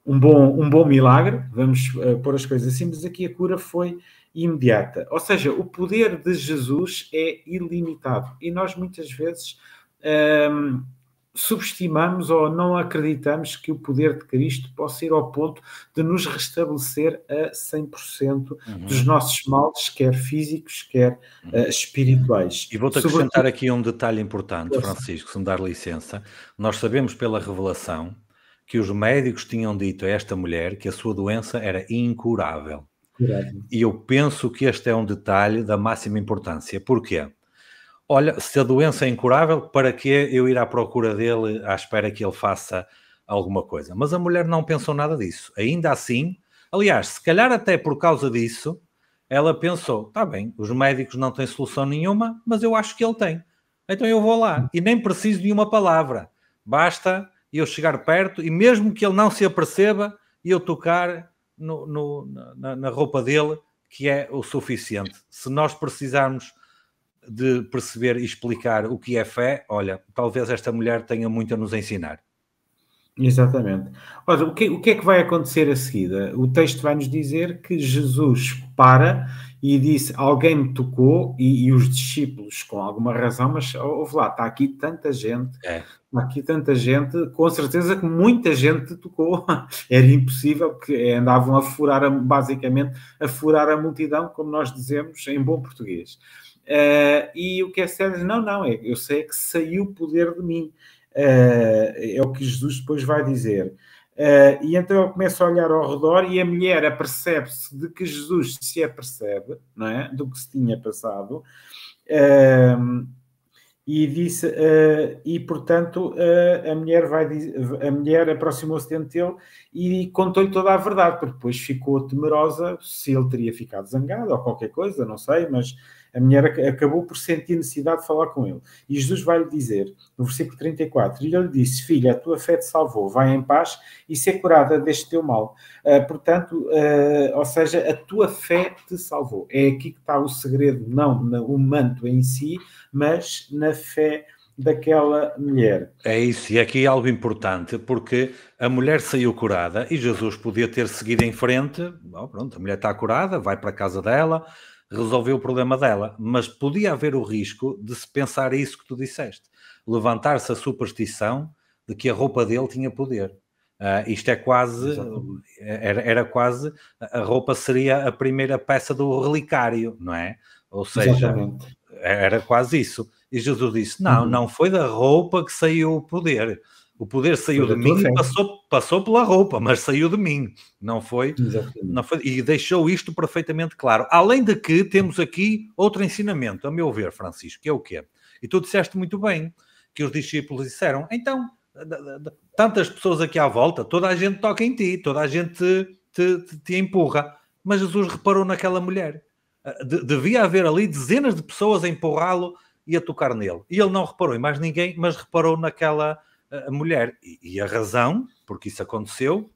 um bom, um bom milagre, vamos uh, pôr as coisas assim, mas aqui a cura foi imediata. Ou seja, o poder de Jesus é ilimitado e nós muitas vezes um, ehm, subestimamos ou não acreditamos que o poder de Cristo possa ir ao ponto de nos restabelecer a 100% uhum. dos nossos males, quer físicos, quer uh, espirituais. E vou-te acrescentar Sobretudo... aqui um detalhe importante, Francisco, se me dar licença. Nós sabemos pela revelação que os médicos tinham dito a esta mulher que a sua doença era incurável. Curável. E eu penso que este é um detalhe da máxima importância. Porquê? Olha, se a doença é incurável, para que eu ir à procura dele à espera que ele faça alguma coisa? Mas a mulher não pensou nada disso. Ainda assim, aliás, se calhar até por causa disso, ela pensou: está bem, os médicos não têm solução nenhuma, mas eu acho que ele tem. Então eu vou lá e nem preciso de uma palavra. Basta e eu chegar perto, e mesmo que ele não se aperceba, eu tocar no, no, na, na, roupa dele, que é o suficiente. Se nós precisarmos de perceber e explicar o que é fé, olha, talvez esta mulher tenha muito a nos ensinar. Exatamente. olha o que, o que é que vai acontecer a seguida? O texto vai nos dizer que Jesus para e disse: Alguém me tocou, e, e os discípulos, com alguma razão, mas ouve lá, está aqui tanta gente, é aqui tanta gente, com certeza que muita gente tocou, era impossível, porque andavam a furar, a, basicamente, a furar a multidão, como nós dizemos em bom português. Uh, e o que é sério, não, não, é, eu sei é que saiu o poder de mim, uh, é o que Jesus depois vai dizer. Uh, e então eu começa a olhar ao redor e a mulher apercebe-se de que Jesus se apercebe, não é? Do que se tinha passado. Uh, e disse uh, e portanto uh, a mulher vai a mulher aproximou-se dele e contou-lhe toda a verdade porque depois ficou temerosa se ele teria ficado zangado ou qualquer coisa não sei mas a mulher acabou por sentir necessidade de falar com ele. E Jesus vai-lhe dizer, no versículo 34, e ele disse: Filha, a tua fé te salvou, vai em paz e ser curada deste teu mal. Uh, portanto, uh, ou seja, a tua fé te salvou. É aqui que está o segredo, não no manto em si, mas na fé daquela mulher. É isso, e aqui é algo importante, porque a mulher saiu curada e Jesus podia ter seguido em frente. Oh, pronto, a mulher está curada, vai para a casa dela resolveu o problema dela, mas podia haver o risco de se pensar isso que tu disseste, levantar-se a superstição de que a roupa dele tinha poder. Uh, isto é quase, é, era, era quase, a roupa seria a primeira peça do relicário, não é? Ou seja, Exatamente. É, era quase isso. E Jesus disse: Não, uhum. não foi da roupa que saiu o poder, o poder saiu de mim, e passou, passou pela roupa, mas saiu de mim, não foi, não foi? E deixou isto perfeitamente claro. Além de que temos aqui outro ensinamento, a meu ver, Francisco, que é o quê? E tu disseste muito bem que os discípulos disseram: então, tantas pessoas aqui à volta, toda a gente toca em ti, toda a gente te, te, te empurra. Mas Jesus reparou naquela mulher. Ah, de, devia haver ali dezenas de pessoas a empurrá-lo e a tocar nele. E ele não reparou em mais ninguém, mas reparou naquela mulher a mulher. E a razão, porque isso aconteceu,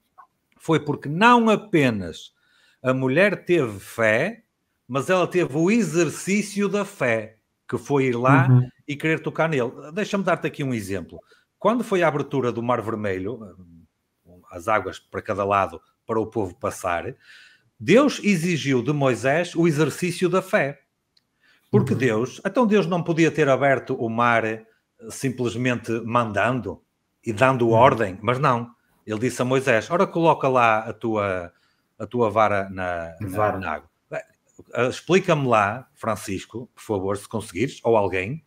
foi porque não apenas a mulher teve fé, mas ela teve o exercício da fé, que foi ir lá uhum. e querer tocar nele. Deixa-me dar-te aqui um exemplo. Quando foi a abertura do Mar Vermelho, hum, as águas para cada lado para o povo passar, Deus exigiu de Moisés o exercício da fé. Porque uhum. Deus, então Deus não podia ter aberto o mar eh, simplesmente mandando e dando uhum. ordem, mas não. Ele disse a Moisés: Ora, coloca lá a tua, a tua vara na, na, na água. Ah, explica-me lá, Francisco, por favor, se conseguires, ou alguém,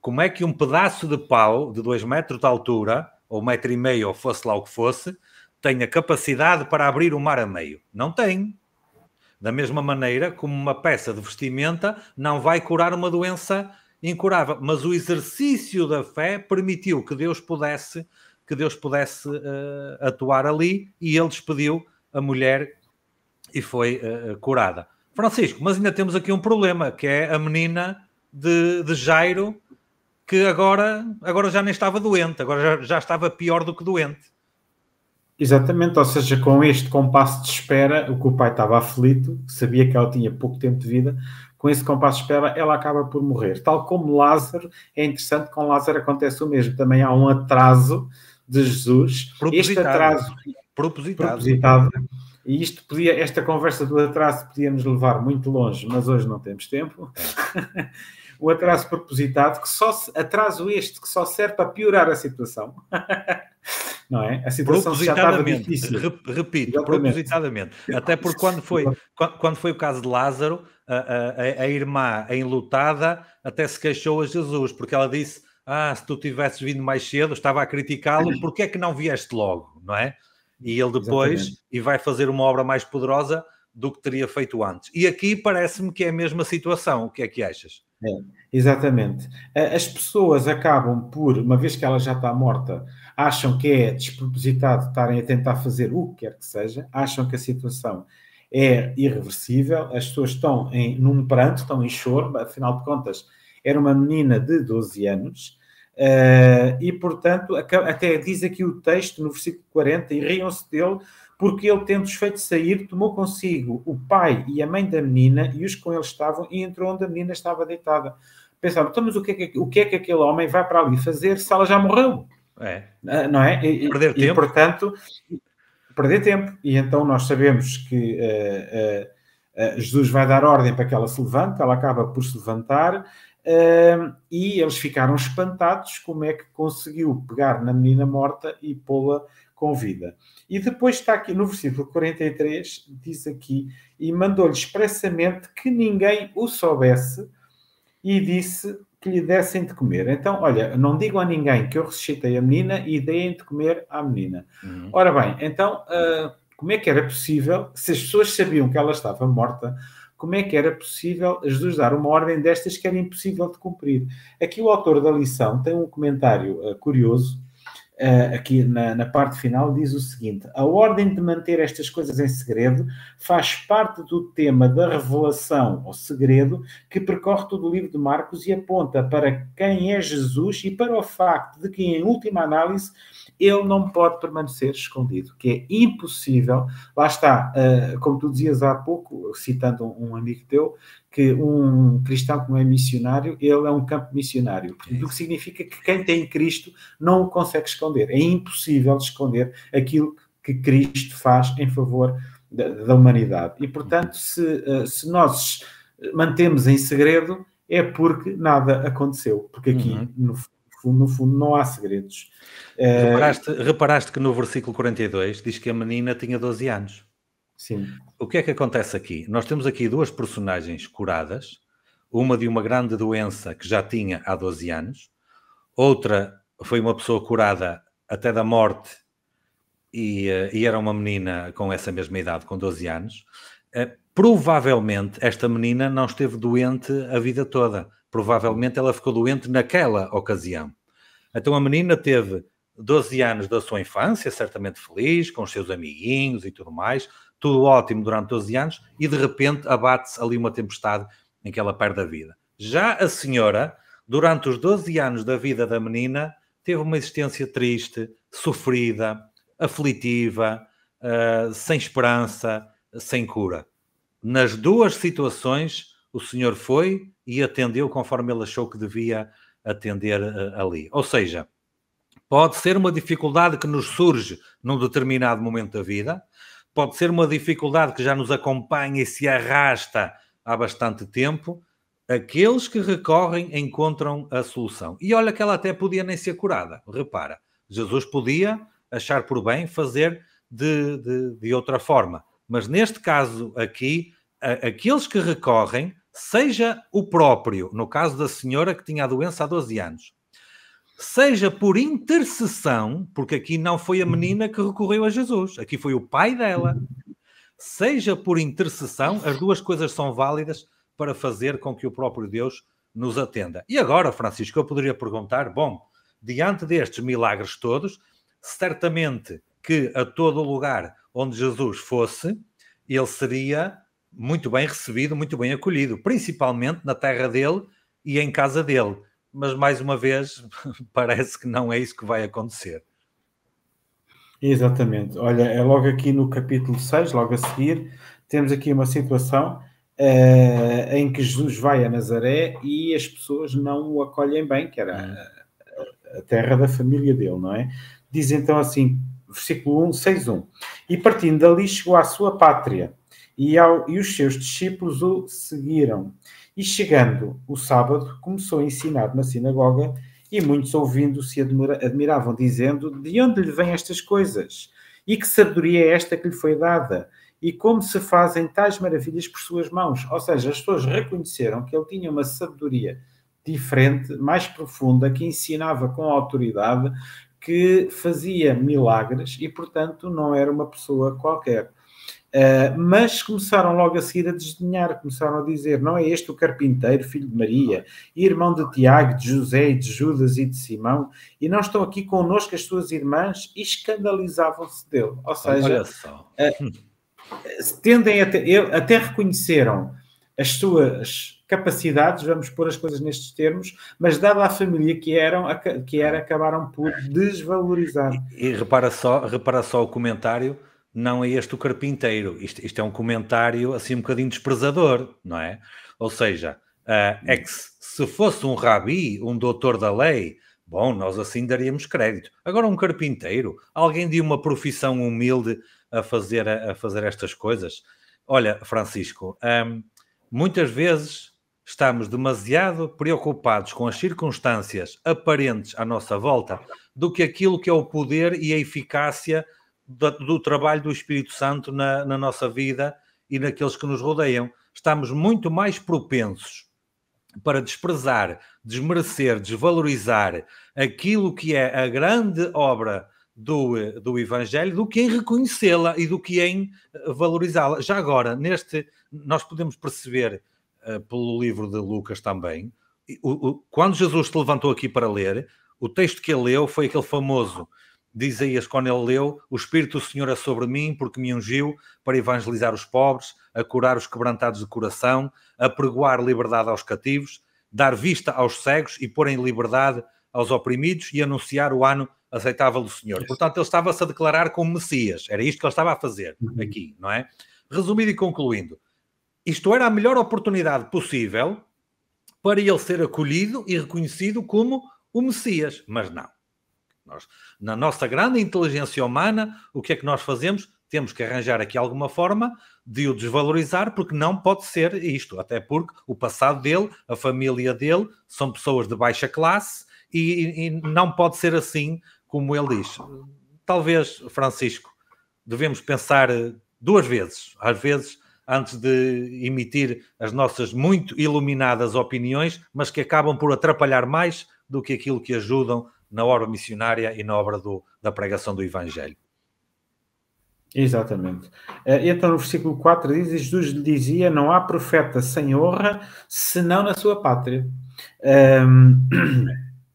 como é que um pedaço de pau de 2 metros de altura, ou metro e meio, ou fosse lá o que fosse, tem a capacidade para abrir o mar a meio. Não tem. Da mesma maneira como uma peça de vestimenta não vai curar uma doença incurável, mas o exercício da fé permitiu que Deus pudesse que Deus pudesse uh, atuar ali e ele despediu a mulher e foi uh, curada. Francisco, mas ainda temos aqui um problema que é a menina de, de Jairo que agora agora já nem estava doente, agora já, já estava pior do que doente. Exatamente, ou seja, com este compasso de espera, o que o pai estava aflito, sabia que ela tinha pouco tempo de vida, com esse compasso de espera, ela acaba por morrer. Tal como Lázaro, é interessante, com Lázaro acontece o mesmo. Também há um atraso de Jesus. Este atraso propositado. propositado e isto podia, esta conversa do atraso podia nos levar muito longe, mas hoje não temos tempo. o atraso propositado, que só atraso este que só serve para piorar a situação. não é? A situação já estava difícil. Repito, Exatamente. propositadamente. Até porque quando foi, quando foi o caso de Lázaro, a, a, irmã enlutada até se queixou a Jesus, porque ela disse: Ah, se tu tivesses vindo mais cedo, estava a criticá-lo, porque é que não vieste logo, não é? E ele depois Exatamente. e vai fazer uma obra mais poderosa do que teria feito antes. E aqui parece-me que é a mesma situação. O que é que achas? É, exatamente. As pessoas acabam por, uma vez que ela já está morta, acham que é despropositado estarem a tentar fazer o que quer que seja, acham que a situação é irreversível, as pessoas estão em, num pranto, estão em choro, afinal de contas, era uma menina de 12 anos, uh, e portanto, até diz aqui o texto no versículo 40, e riam-se dele, porque ele, tendo-os feito sair, tomou consigo o pai e a mãe da menina, e os com eles estavam, e entrou onde a menina estava deitada. Pensava: então, mas o que, é que, o que é que aquele homem vai para ali fazer se ela já morreu? É. Ah, não é? E, Perder e, tempo. E, portanto, perder tempo. E então nós sabemos que uh, uh, Jesus vai dar ordem para que ela se levante, ela acaba por se levantar. Uh, e eles ficaram espantados como é que conseguiu pegar na menina morta e pô-la com vida. E depois está aqui no versículo 43, diz aqui: E mandou-lhe expressamente que ninguém o soubesse, e disse que lhe dessem de comer. Então, olha, não digam a ninguém que eu ressuscitei a menina e deem de comer à menina. Uhum. Ora bem, então, uh, como é que era possível, se as pessoas sabiam que ela estava morta, como é que era possível Jesus dar uma ordem destas que era impossível de cumprir? Aqui o autor da lição tem um comentário uh, curioso uh, aqui na, na, parte final, diz o seguinte: a ordem de manter estas coisas em segredo faz parte do tema da revelação ou segredo que percorre todo o livro de Marcos e aponta para quem é Jesus e para o facto de que, em última análise, ele não pode permanecer escondido, que é impossível. Lá está, uh, como tu dizias há pouco, citando um, um amigo teu, que um cristão que não é missionário, ele é um campo missionário. É o que significa que quem tem Cristo não o consegue esconder. É impossível esconder aquilo que Cristo faz em favor da, da humanidade. E, portanto, se, eh, se nós mantemos em segredo, é porque nada aconteceu. Porque aqui, uhum. no no fundo não há segredos. Eh, reparaste, reparaste, que no versículo 42 diz que a menina tinha 12 anos. Sim. O que é que acontece aqui? Nós temos aqui duas personagens curadas, uma de uma grande doença que já tinha há 12 anos, outra foi uma pessoa curada até da morte e, eh, e era uma menina com essa mesma idade, com 12 anos. Eh, provavelmente esta menina não esteve doente a vida toda. Provavelmente ela ficou doente naquela ocasião. Então a menina teve 12 anos da sua infância, certamente feliz, com os seus amiguinhos e tudo mais, tudo ótimo durante 12 anos e de repente abate-se ali uma tempestade em que ela perde a vida. Já a senhora, durante os 12 anos da vida da menina, teve uma existência triste, sofrida, aflitiva, uh, sem esperança, sem cura. Nas duas situações, o senhor foi e atendeu conforme ele achou que devia atender uh, ali. Ou seja, pode ser uma dificuldade que nos surge num determinado momento da vida, pode ser uma dificuldade que já nos acompanha e se arrasta há bastante tempo. Aqueles que recorrem encontram a solução. E olha que ela até podia nem ser curada. Repara, Jesus podia achar por bem fazer de, de, de outra forma. Mas neste caso aqui, aqueles que recorrem, seja o próprio, no caso da senhora que tinha a doença há 12 anos, seja por intercessão, porque aqui não foi a uhum. menina que recorreu a Jesus, aqui foi o pai dela. Seja por intercessão, as duas coisas são válidas para fazer com que o próprio Deus nos atenda. E agora, Francisco, eu poderia perguntar: bom, diante destes milagres todos, certamente que a todo lugar onde Jesus fosse, ele seria muito bem recebido, muito bem acolhido, principalmente na terra dele e em casa dele mas mais uma vez parece que não é isso que vai acontecer. Exatamente. Olha, é logo aqui no capítulo 6, logo a seguir, temos aqui uma situação uh, em que Jesus vai a Nazaré e as pessoas não o acolhem bem, que era uhum. a, terra da família dele, não é? Diz então assim, versículo 1, 6, 1. E partindo dali chegou à sua pátria, e, ao, e os seus discípulos o seguiram. E chegando o sábado, começou a ensinar na sinagoga e muitos ouvindo se admiravam, dizendo: De onde lhe vêm estas coisas? E que sabedoria é esta que lhe foi dada? E como se fazem tais maravilhas por suas mãos? Ou seja, as pessoas reconheceram que ele tinha uma sabedoria diferente, mais profunda, que ensinava com autoridade, que fazia milagres e, portanto, não era uma pessoa qualquer. Eh, mas começaram logo a seguir a desdenhar, começaram a dizer: não é este o carpinteiro, filho de Maria, irmão de Tiago, de José e de Judas e de Simão, e não estão aqui connosco as suas irmãs, e escandalizavam-se dele. Ou seja, eh, tendem até, até reconheceram as suas capacidades, vamos pôr as coisas nestes termos, mas dada a família que eram, que era, acabaram por desvalorizar. E, e repara só, repara só o comentário não é este o carpinteiro. Isto, isto é um comentário assim um bocadinho desprezador, não é? Ou seja, uh, é que se, se fosse um rabi, um doutor da lei, bom, nós assim daríamos crédito. Agora um carpinteiro, alguém de uma profissão humilde a fazer, a, a fazer estas coisas. Olha, Francisco, um, muitas vezes estamos demasiado preocupados com as circunstâncias aparentes à nossa volta do que aquilo que é o poder e a eficácia do, do trabalho do Espírito Santo na, na nossa vida e naqueles que nos rodeiam. Estamos muito mais propensos para desprezar, desmerecer, desvalorizar aquilo que é a grande obra do, do Evangelho do que em reconhecê-la e do que em eh, valorizá-la. Já agora, neste, nós podemos perceber uh, pelo livro de Lucas também, o, o, quando Jesus se levantou aqui para ler, o texto que ele leu foi aquele famoso de Isaías quando ele leu: O Espírito do Senhor é sobre mim, porque me ungiu para evangelizar os pobres, a curar os quebrantados de coração, a pregoar liberdade aos cativos, dar vista aos cegos e pôr em liberdade aos oprimidos e anunciar o ano aceitável do Senhor. Portanto, ele estava-se a declarar como Messias. Era isto que ele estava a fazer uhum. aqui, não é? Resumindo e concluindo, isto era a melhor oportunidade possível para ele ser acolhido e reconhecido como o Messias, mas não. Nós, na nossa grande inteligência humana, o que é que nós fazemos? Temos que arranjar aqui alguma forma de o desvalorizar, porque não pode ser isto, até porque o passado dele, a família dele, são pessoas de baixa classe e, e não pode ser assim como ele diz. Talvez, Francisco, devemos pensar eh, duas vezes, às vezes antes de emitir as nossas muito iluminadas opiniões, mas que acabam por atrapalhar mais do que aquilo que ajudam na obra missionária e na obra do, da pregação do Evangelho. Exatamente. Eh, então, no versículo 4 diz: Jesus lhe dizia: Não há profeta sem honra senão na sua pátria, um, ehm,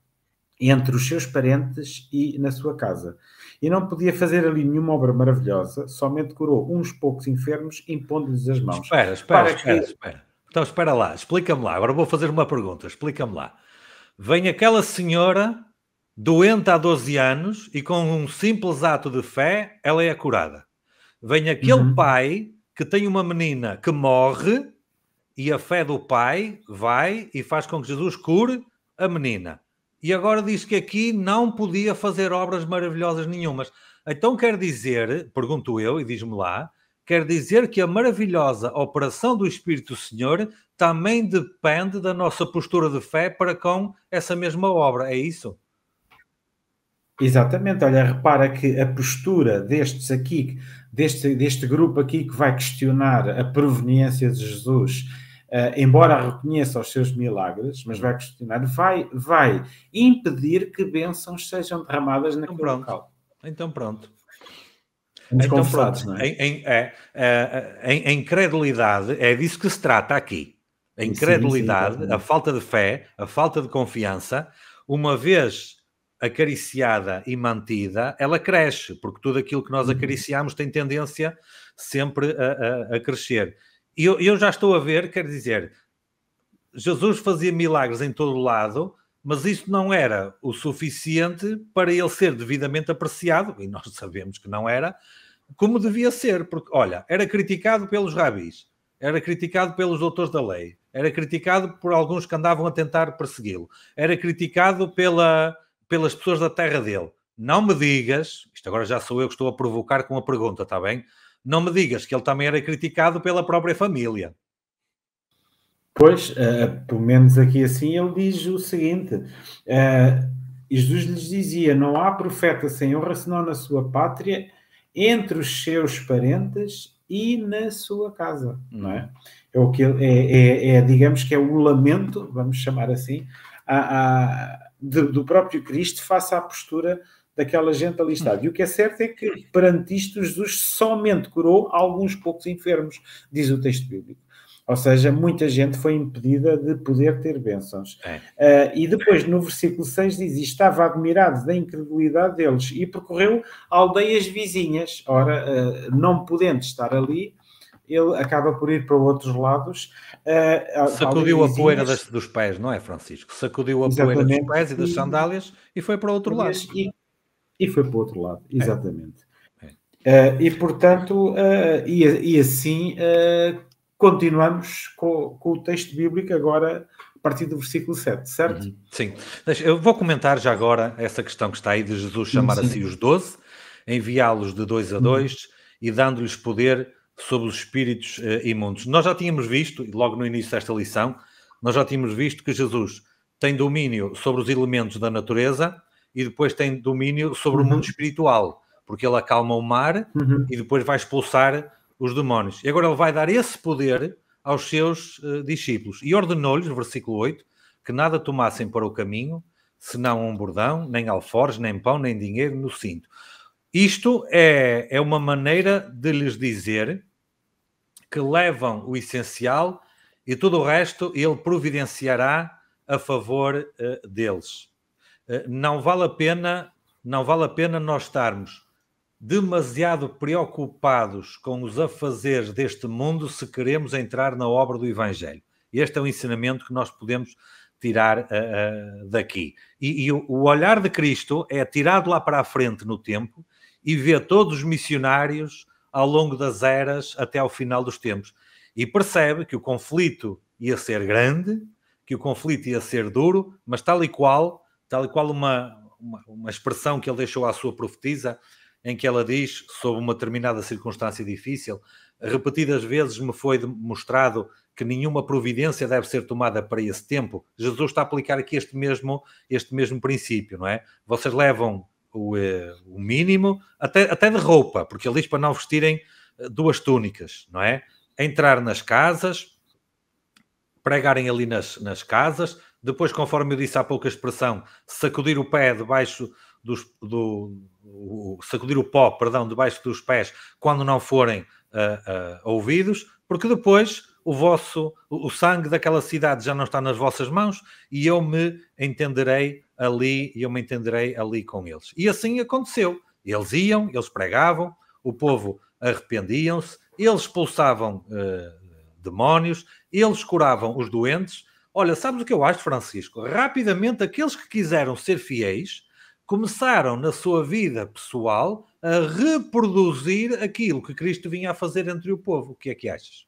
entre os seus parentes e na sua casa. E não podia fazer ali nenhuma obra maravilhosa, somente curou uns poucos enfermos, impondo-lhes as mãos. Espera, espera, Para espera, que... espera. Então, espera lá, explica-me lá. Agora vou fazer uma pergunta, explica-me lá. Vem aquela senhora Doente há 12 anos e com um simples ato de fé, ela é curada. Vem aquele uhum. pai que tem uma menina que morre e a fé do pai vai e faz com que Jesus cure a menina. E agora diz que aqui não podia fazer obras maravilhosas nenhumas. Então quer dizer, pergunto eu e diz-me lá, quer dizer que a maravilhosa operação do Espírito do Senhor também depende da nossa postura de fé para com essa mesma obra, é isso? Exatamente, olha, repara que a postura destes aqui, deste, deste grupo aqui que vai questionar a proveniência de Jesus, uh, embora reconheça os seus milagres, mas vai questionar, vai, vai impedir que bênçãos sejam derramadas então naquele então, local. Então pronto. Nos então, pronto, não é? Em, em, é, é em, em credulidade, é disso que se trata aqui. A incredulidade, sim, sim, a falta de fé, a falta de confiança, uma vez acariciada e mantida, ela cresce, porque tudo aquilo que nós uhum. acariciamos tem tendência sempre a, a, a crescer. E eu, eu já estou a ver, quer dizer, Jesus fazia milagres em todo lado, mas isso não era o suficiente para ele ser devidamente apreciado, e nós sabemos que não era, como devia ser, porque, olha, era criticado pelos rabis, era criticado pelos doutores da lei, era criticado por alguns que andavam a tentar persegui-lo, era criticado pela, pelas pessoas da terra dele. Não me digas, isto agora já sou eu que estou a provocar com a pergunta, está bem? Não me digas que ele também era criticado pela própria família. Pois, uh, pelo menos aqui assim, ele diz o seguinte: uh, Jesus lhes dizia: Não há profeta sem honra senão na sua pátria, entre os seus parentes e na sua casa, não é? É o que é, é, é digamos que é o um lamento, vamos chamar assim, a, a, de, do próprio Cristo face à postura daquela gente ali está. E o que é certo é que perante isto Jesus somente curou alguns poucos enfermos, diz o texto bíblico. Ou seja, muita gente foi impedida de poder ter bênçãos. É. Uh, e depois, no versículo 6, diz: Estava admirado da incredulidade deles e percorreu aldeias vizinhas. Ora, uh, não podendo estar ali, ele acaba por ir para outros lados. Uh, Sacudiu a poeira das, dos pés, não é, Francisco? Sacudiu a exatamente. poeira dos pés e das sandálias e foi para outro lado. E, e foi para o outro lado, é. exatamente. É. Uh, e portanto, uh, e, e, assim continuamos com, com, o texto bíblico agora a partir do versículo 7, certo? Uhum. Sim. Eu vou comentar já agora essa questão que está aí de Jesus chamar assim sim. a si os doze, enviá-los de dois a uhum. dois uhum. e dando-lhes poder sobre os espíritos uh, imundos. Nós já tínhamos visto, logo no início desta lição, nós já tínhamos visto que Jesus tem domínio sobre os elementos da natureza e depois tem domínio sobre uhum. o mundo espiritual, porque ele acalma o mar uhum. e depois vai expulsar os demónios. E agora ele vai dar esse poder aos seus uh, discípulos e ordenou-lhes, versículo 8, que nada tomassem para o caminho, senão um bordão, nem alforjes, nem pão, nem dinheiro no cinto. Isto é, é uma maneira de lhes dizer que levam o essencial e tudo o resto ele providenciará a favor uh, deles. Uh, não vale a pena, não vale a pena nós estarmos demasiado preocupados com os afazeres deste mundo se queremos entrar na obra do Evangelho. Este é um ensinamento que nós podemos tirar uh, daqui. E, e o, o olhar de Cristo é tirado lá para a frente no tempo e vê todos os missionários ao longo das eras até ao final dos tempos. E percebe que o conflito ia ser grande, que o conflito ia ser duro, mas tal e qual, tal e qual uma, uma, uma expressão que ele deixou à sua profetisa, em que ela diz, sob uma determinada circunstância difícil, repetidas vezes me foi mostrado que nenhuma providência deve ser tomada para esse tempo. Jesus está a aplicar aqui este mesmo, este mesmo princípio, não é? Vocês levam o, eh, o mínimo, até, até de roupa, porque ele diz é para não vestirem eh, duas túnicas, não é? Entrar nas casas, pregarem ali nas, nas casas, depois, conforme eu disse há pouca expressão, sacudir o pé debaixo dos, do, o, sacudir o pó, perdão, debaixo dos pés quando não forem uh, uh, ouvidos, porque depois o vosso, o sangue daquela cidade já não está nas vossas mãos e eu me entenderei ali e eu me entenderei ali com eles. E assim aconteceu. Eles iam, eles pregavam, o povo arrependiam-se, eles expulsavam uh, demónios, eles curavam os doentes. Olha, sabes o que eu acho, Francisco? Rapidamente, aqueles que quiseram ser fiéis começaram na sua vida pessoal a reproduzir aquilo que Cristo vinha a fazer entre o povo. O que é que achas?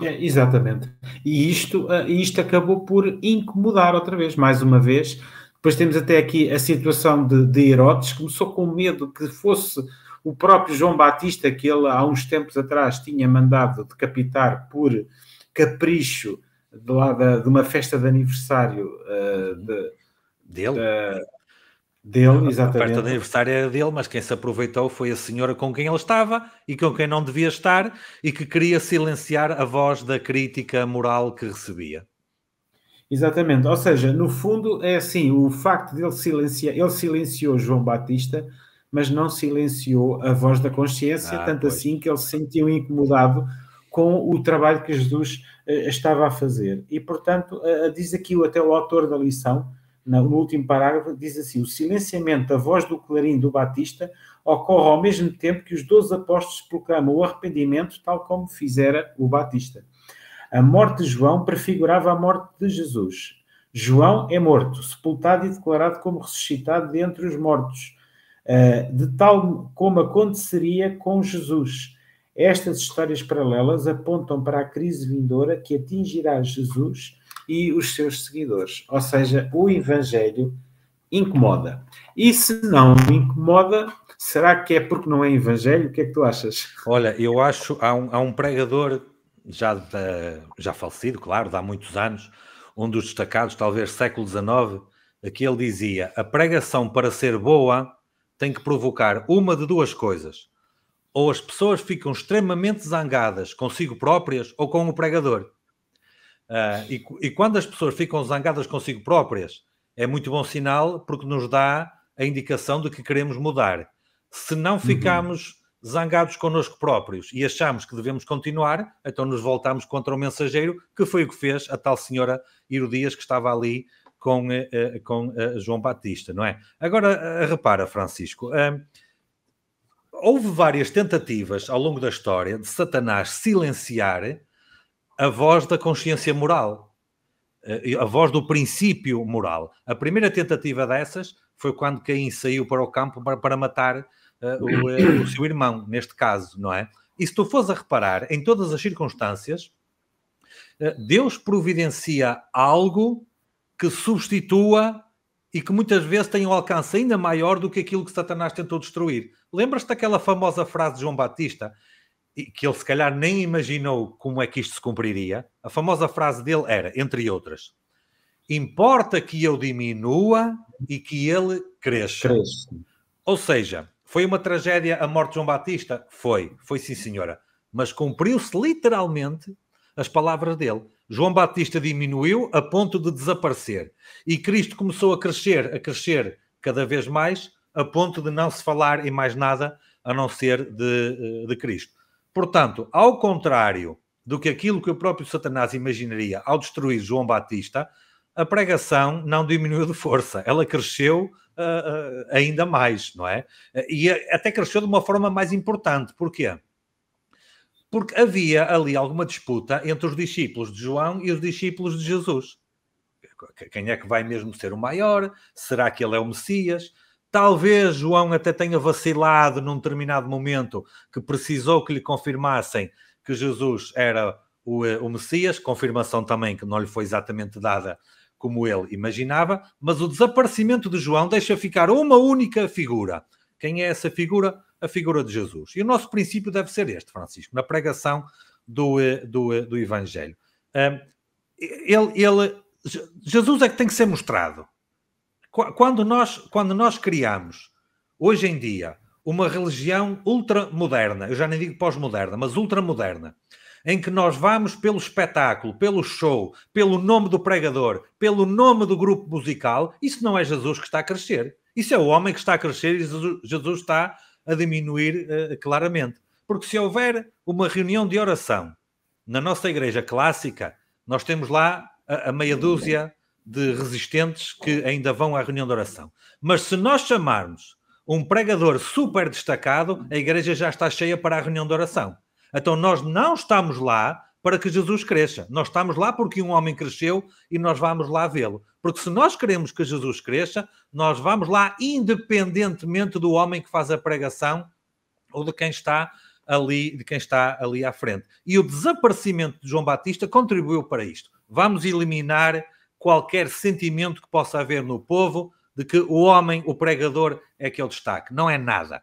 É, exatamente. E isto, ah, isto acabou por incomodar outra vez, mais uma vez. Depois temos até aqui a situação de, de Herodes, começou com medo que fosse o próprio João Batista, que ele há uns tempos atrás tinha mandado decapitar por capricho de lá da, de uma festa de aniversário uh, de, dele? Dele, exatamente. A festa de aniversário era dele, mas quem se aproveitou foi a senhora com quem ele estava e com quem não devia estar e que queria silenciar a voz da crítica moral que recebia. Exatamente, ou seja, no fundo é assim, o facto de ele silenciar, ele silenciou João Batista, mas não silenciou a voz da consciência, ah, tanto pois. assim que ele se sentiu incomodado com o trabalho que Jesus uh, estava a fazer. E, portanto, uh, diz aqui até o autor da lição, no último parágrafo, diz assim: o silenciamento da voz do clarim do Batista ocorre ao mesmo tempo que os doze apóstolos proclamam o arrependimento, tal como fizera o Batista. A morte de João prefigurava a morte de Jesus. João é morto, sepultado e declarado como ressuscitado dentre os mortos, eh, de tal como aconteceria com Jesus. Estas histórias paralelas apontam para a crise vindoura que atingirá Jesus e os seus seguidores. Ou seja, o Evangelho incomoda. E se não incomoda, será que é porque não é Evangelho? O que é que tu achas? Olha, eu acho, há um, há um pregador já, de, já falecido, claro, de há muitos anos, um dos destacados, talvez século XIX, aqui ele dizia: a pregação para ser boa tem que provocar uma de duas coisas. Ou as pessoas ficam extremamente zangadas consigo próprias ou com o pregador. Uh, e, e, quando as pessoas ficam zangadas consigo próprias, é muito bom sinal porque nos dá a indicação de que queremos mudar. Se não uhum. ficamos uhum. zangados connosco próprios e achamos que devemos continuar, então nos voltamos contra o mensageiro, que foi o que fez a tal senhora Herodias que estava ali com, uh, com uh, João Batista, não é? Agora, repara, Francisco, houve várias tentativas ao longo da história de Satanás silenciar a voz da consciência moral, eh, a voz do princípio moral. A primeira tentativa dessas foi quando Caim saiu para o campo para, para matar uh, o, eh, o, seu irmão, neste caso, não é? E se tu fores a reparar, em todas as circunstâncias, Deus providencia algo que substitua e que muitas vezes tem um alcance ainda maior do que aquilo que Satanás tentou destruir. Lembras-te daquela famosa frase de João Batista? que ele se calhar nem imaginou como é que isto se cumpriria. A famosa frase dele era, entre outras, importa que eu diminua e que ele cresça. Cresce. Ou seja, foi uma tragédia a morte de João Batista? Foi, foi sim senhora. Mas cumpriu-se literalmente as palavras dele. João Batista diminuiu a ponto de desaparecer. E Cristo começou a crescer, a crescer cada vez mais, a ponto de não se falar em mais nada a não ser de, eh, de Cristo. Portanto, ao contrário do que aquilo que o próprio Satanás imaginaria ao destruir João Batista, a pregação não diminuiu de força, ela cresceu uh, uh, ainda mais, não é? E até cresceu de uma forma mais importante. Porquê? Porque havia ali alguma disputa entre os discípulos de João e os discípulos de Jesus. Quem é que vai mesmo ser o maior? Será que ele é o Messias? Talvez João até tenha vacilado num determinado momento que precisou que lhe confirmassem que Jesus era o, eh, o Messias, confirmação também que não lhe foi exatamente dada como ele imaginava, mas o desaparecimento de João deixa ficar uma única figura. Quem é essa figura? A figura de Jesus. E o nosso princípio deve ser este, Francisco, na pregação do, eh, do, eh, do Evangelho. Ele, ele, Jesus é que tem que ser mostrado. Quando nós, quando nós criamos, hoje em dia, uma religião ultramoderna, eu já nem digo pós-moderna, mas ultramoderna, em que nós vamos pelo espetáculo, pelo show, pelo nome do pregador, pelo nome do grupo musical, isso não é Jesus que está a crescer. Isso é o homem que está a crescer e Jesus, está a diminuir uh, claramente. Porque se houver uma reunião de oração na nossa igreja clássica, nós temos lá a, a meia dúzia de resistentes que ainda vão à reunião de oração. Mas se nós chamarmos um pregador super destacado, a igreja já está cheia para a reunião de oração. Então nós não estamos lá para que Jesus cresça. Nós estamos lá porque um homem cresceu e nós vamos lá vê-lo. Porque se nós queremos que Jesus cresça, nós vamos lá independentemente do homem que faz a pregação ou de quem está ali, de quem está ali à frente. E o desaparecimento de João Batista contribuiu para isto. Vamos eliminar qualquer sentimento que possa haver no povo de que o homem, o pregador, é que ele é destaque. Não é nada.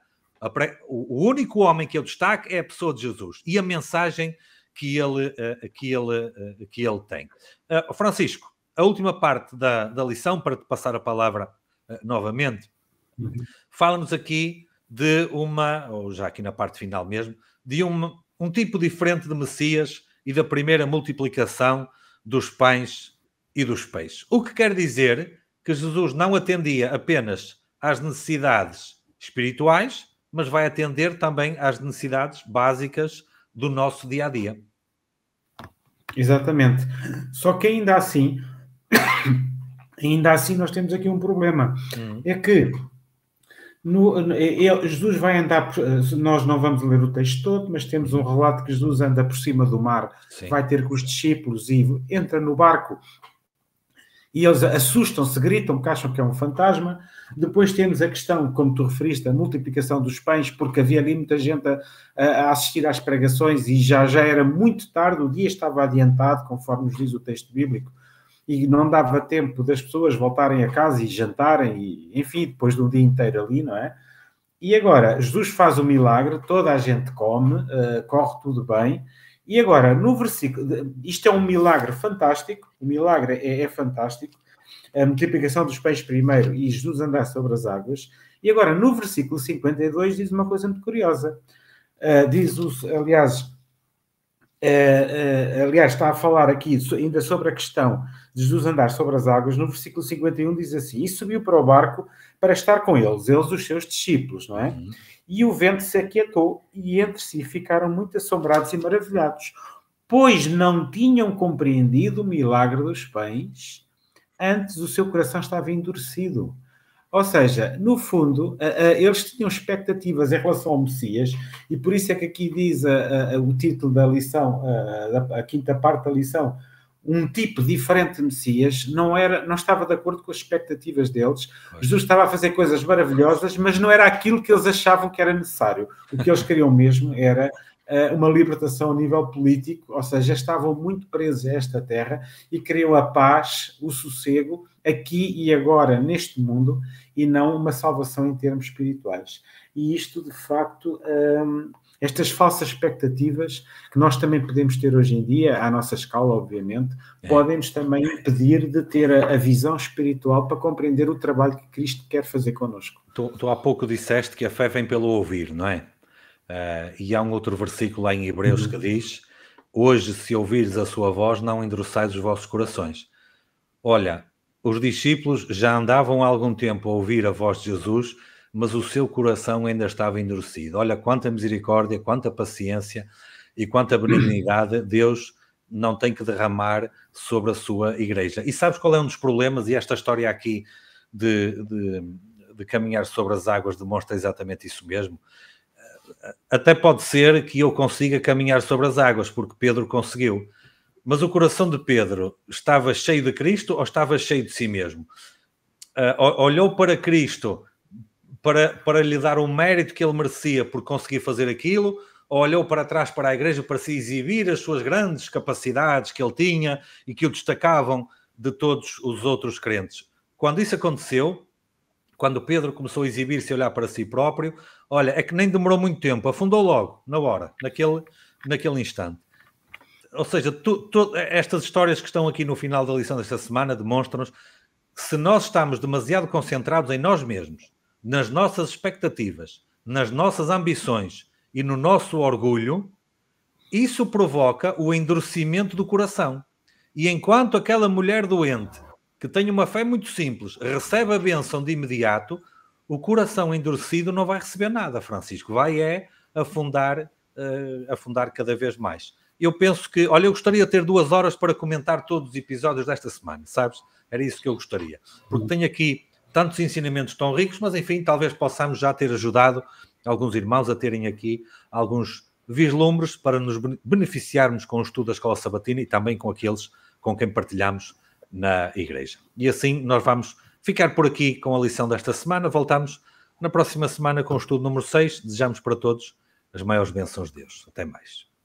O único homem que ele é destaque é a pessoa de Jesus e a mensagem que ele, eh, que ele, eh, que ele tem. Eh, Francisco, a última parte da, da lição, para te passar a palavra novamente, uhum. fala-nos aqui de uma, ou já aqui na parte final mesmo, de um tipo diferente de Messias e da primeira multiplicação dos pães e dos peixes. O que quer dizer que Jesus não atendia apenas às necessidades espirituais, mas vai atender também às necessidades básicas do nosso dia a dia. Exatamente. Só que ainda assim, ainda assim nós temos aqui um problema. Hum. É que no, é, é, Jesus vai andar, eh, nós não vamos ler o texto todo, mas temos um relato que Jesus anda por cima do mar, Sim. vai ter com os discípulos e entra no barco e eles assustam-se, gritam, porque acham que é um fantasma. Depois temos a questão, como tu referiste, a multiplicação dos pães, porque havia ali muita gente a, a, assistir às pregações e já, já era muito tarde, o dia estava adiantado, conforme nos diz o texto bíblico, e não dava tempo das pessoas voltarem a casa e jantarem, e, enfim, depois do dia inteiro ali, não é? E agora, Jesus faz o milagre, toda a gente come, uh, corre tudo bem, e agora, no versículo, isto é um milagre fantástico, o milagre é, é fantástico, a multiplicação dos peixes primeiro e Jesus andar sobre as águas. E agora, no versículo 52, diz uma coisa muito curiosa. Uh, diz, o, aliás, uh, uh, aliás, está a falar aqui ainda sobre a questão de Jesus andar sobre as águas. No versículo 51 diz assim, e subiu para o barco para estar com eles, eles os seus discípulos, não é? Uhum. E o vento se aquietou e entre si ficaram muito assombrados e maravilhados, pois não tinham compreendido o milagre dos pães, antes o seu coração estava endurecido. Ou seja, no fundo, eles tinham expectativas em relação ao Messias, e por isso é que aqui diz o título da lição, a quinta parte da lição, um tipo diferente de Messias, não, era, não estava de acordo com as expectativas deles. Jesus estava a fazer coisas maravilhosas, mas não era aquilo que eles achavam que era necessário. O que eles queriam mesmo era uh, uma libertação a nível político, ou seja, estavam muito presos a esta terra e queriam a paz, o sossego, aqui e agora, neste mundo, e não uma salvação em termos espirituais. E isto, de facto. Ehm, estas falsas expectativas que nós também podemos ter hoje em dia, à nossa escala, obviamente, é. podem-nos também impedir de ter a, a, visão espiritual para compreender o trabalho que Cristo quer fazer connosco. Tu, tu há pouco disseste que a fé vem pelo ouvir, não é? Uh, e há um outro versículo lá em Hebreus uhum. que diz: Hoje, se ouvires a sua voz, não endureçais os vossos corações. Olha, os discípulos já andavam há algum tempo a ouvir a voz de Jesus mas o seu coração ainda estava endurecido. Olha quanta misericórdia, quanta paciência e quanta benignidade Deus não tem que derramar sobre a sua igreja. E sabes qual é um dos problemas? E esta história aqui de, de, de caminhar sobre as águas demonstra exatamente isso mesmo. Até pode ser que eu consiga caminhar sobre as águas, porque Pedro conseguiu. Mas o coração de Pedro estava cheio de Cristo ou estava cheio de si mesmo? Uh, olhou para Cristo para, para lhe dar o mérito que ele merecia por conseguir fazer aquilo, ou olhou para trás para a igreja para se exibir as suas grandes capacidades que ele tinha e que o destacavam de todos os outros crentes. Quando isso aconteceu, quando Pedro começou a exibir-se e olhar para si próprio, olha, é que nem demorou muito tempo, afundou logo, na hora, naquele, naquele instante. Ou seja, tu, tu, estas histórias que estão aqui no final da lição desta semana demonstram-nos que se nós estamos demasiado concentrados em nós mesmos, nas nossas expectativas, nas nossas ambições e no nosso orgulho, isso provoca o endurecimento do coração. E enquanto aquela mulher doente, que tem uma fé muito simples, recebe a bênção de imediato, o coração endurecido não vai receber nada, Francisco. Vai é afundar, uh, afundar cada vez mais. Eu penso que, olha, eu gostaria de ter duas horas para comentar todos os episódios desta semana, sabes? Era isso que eu gostaria. Porque tenho aqui tantos ensinamentos tão ricos, mas enfim, talvez possamos já ter ajudado alguns irmãos a terem aqui alguns vislumbres para nos beneficiarmos com o estudo da Escola Sabatina e também com aqueles com quem partilhamos na Igreja. E assim nós vamos ficar por aqui com a lição desta semana. Voltamos na próxima semana com o estudo número 6. Desejamos para todos as maiores bênçãos de Deus. Até mais.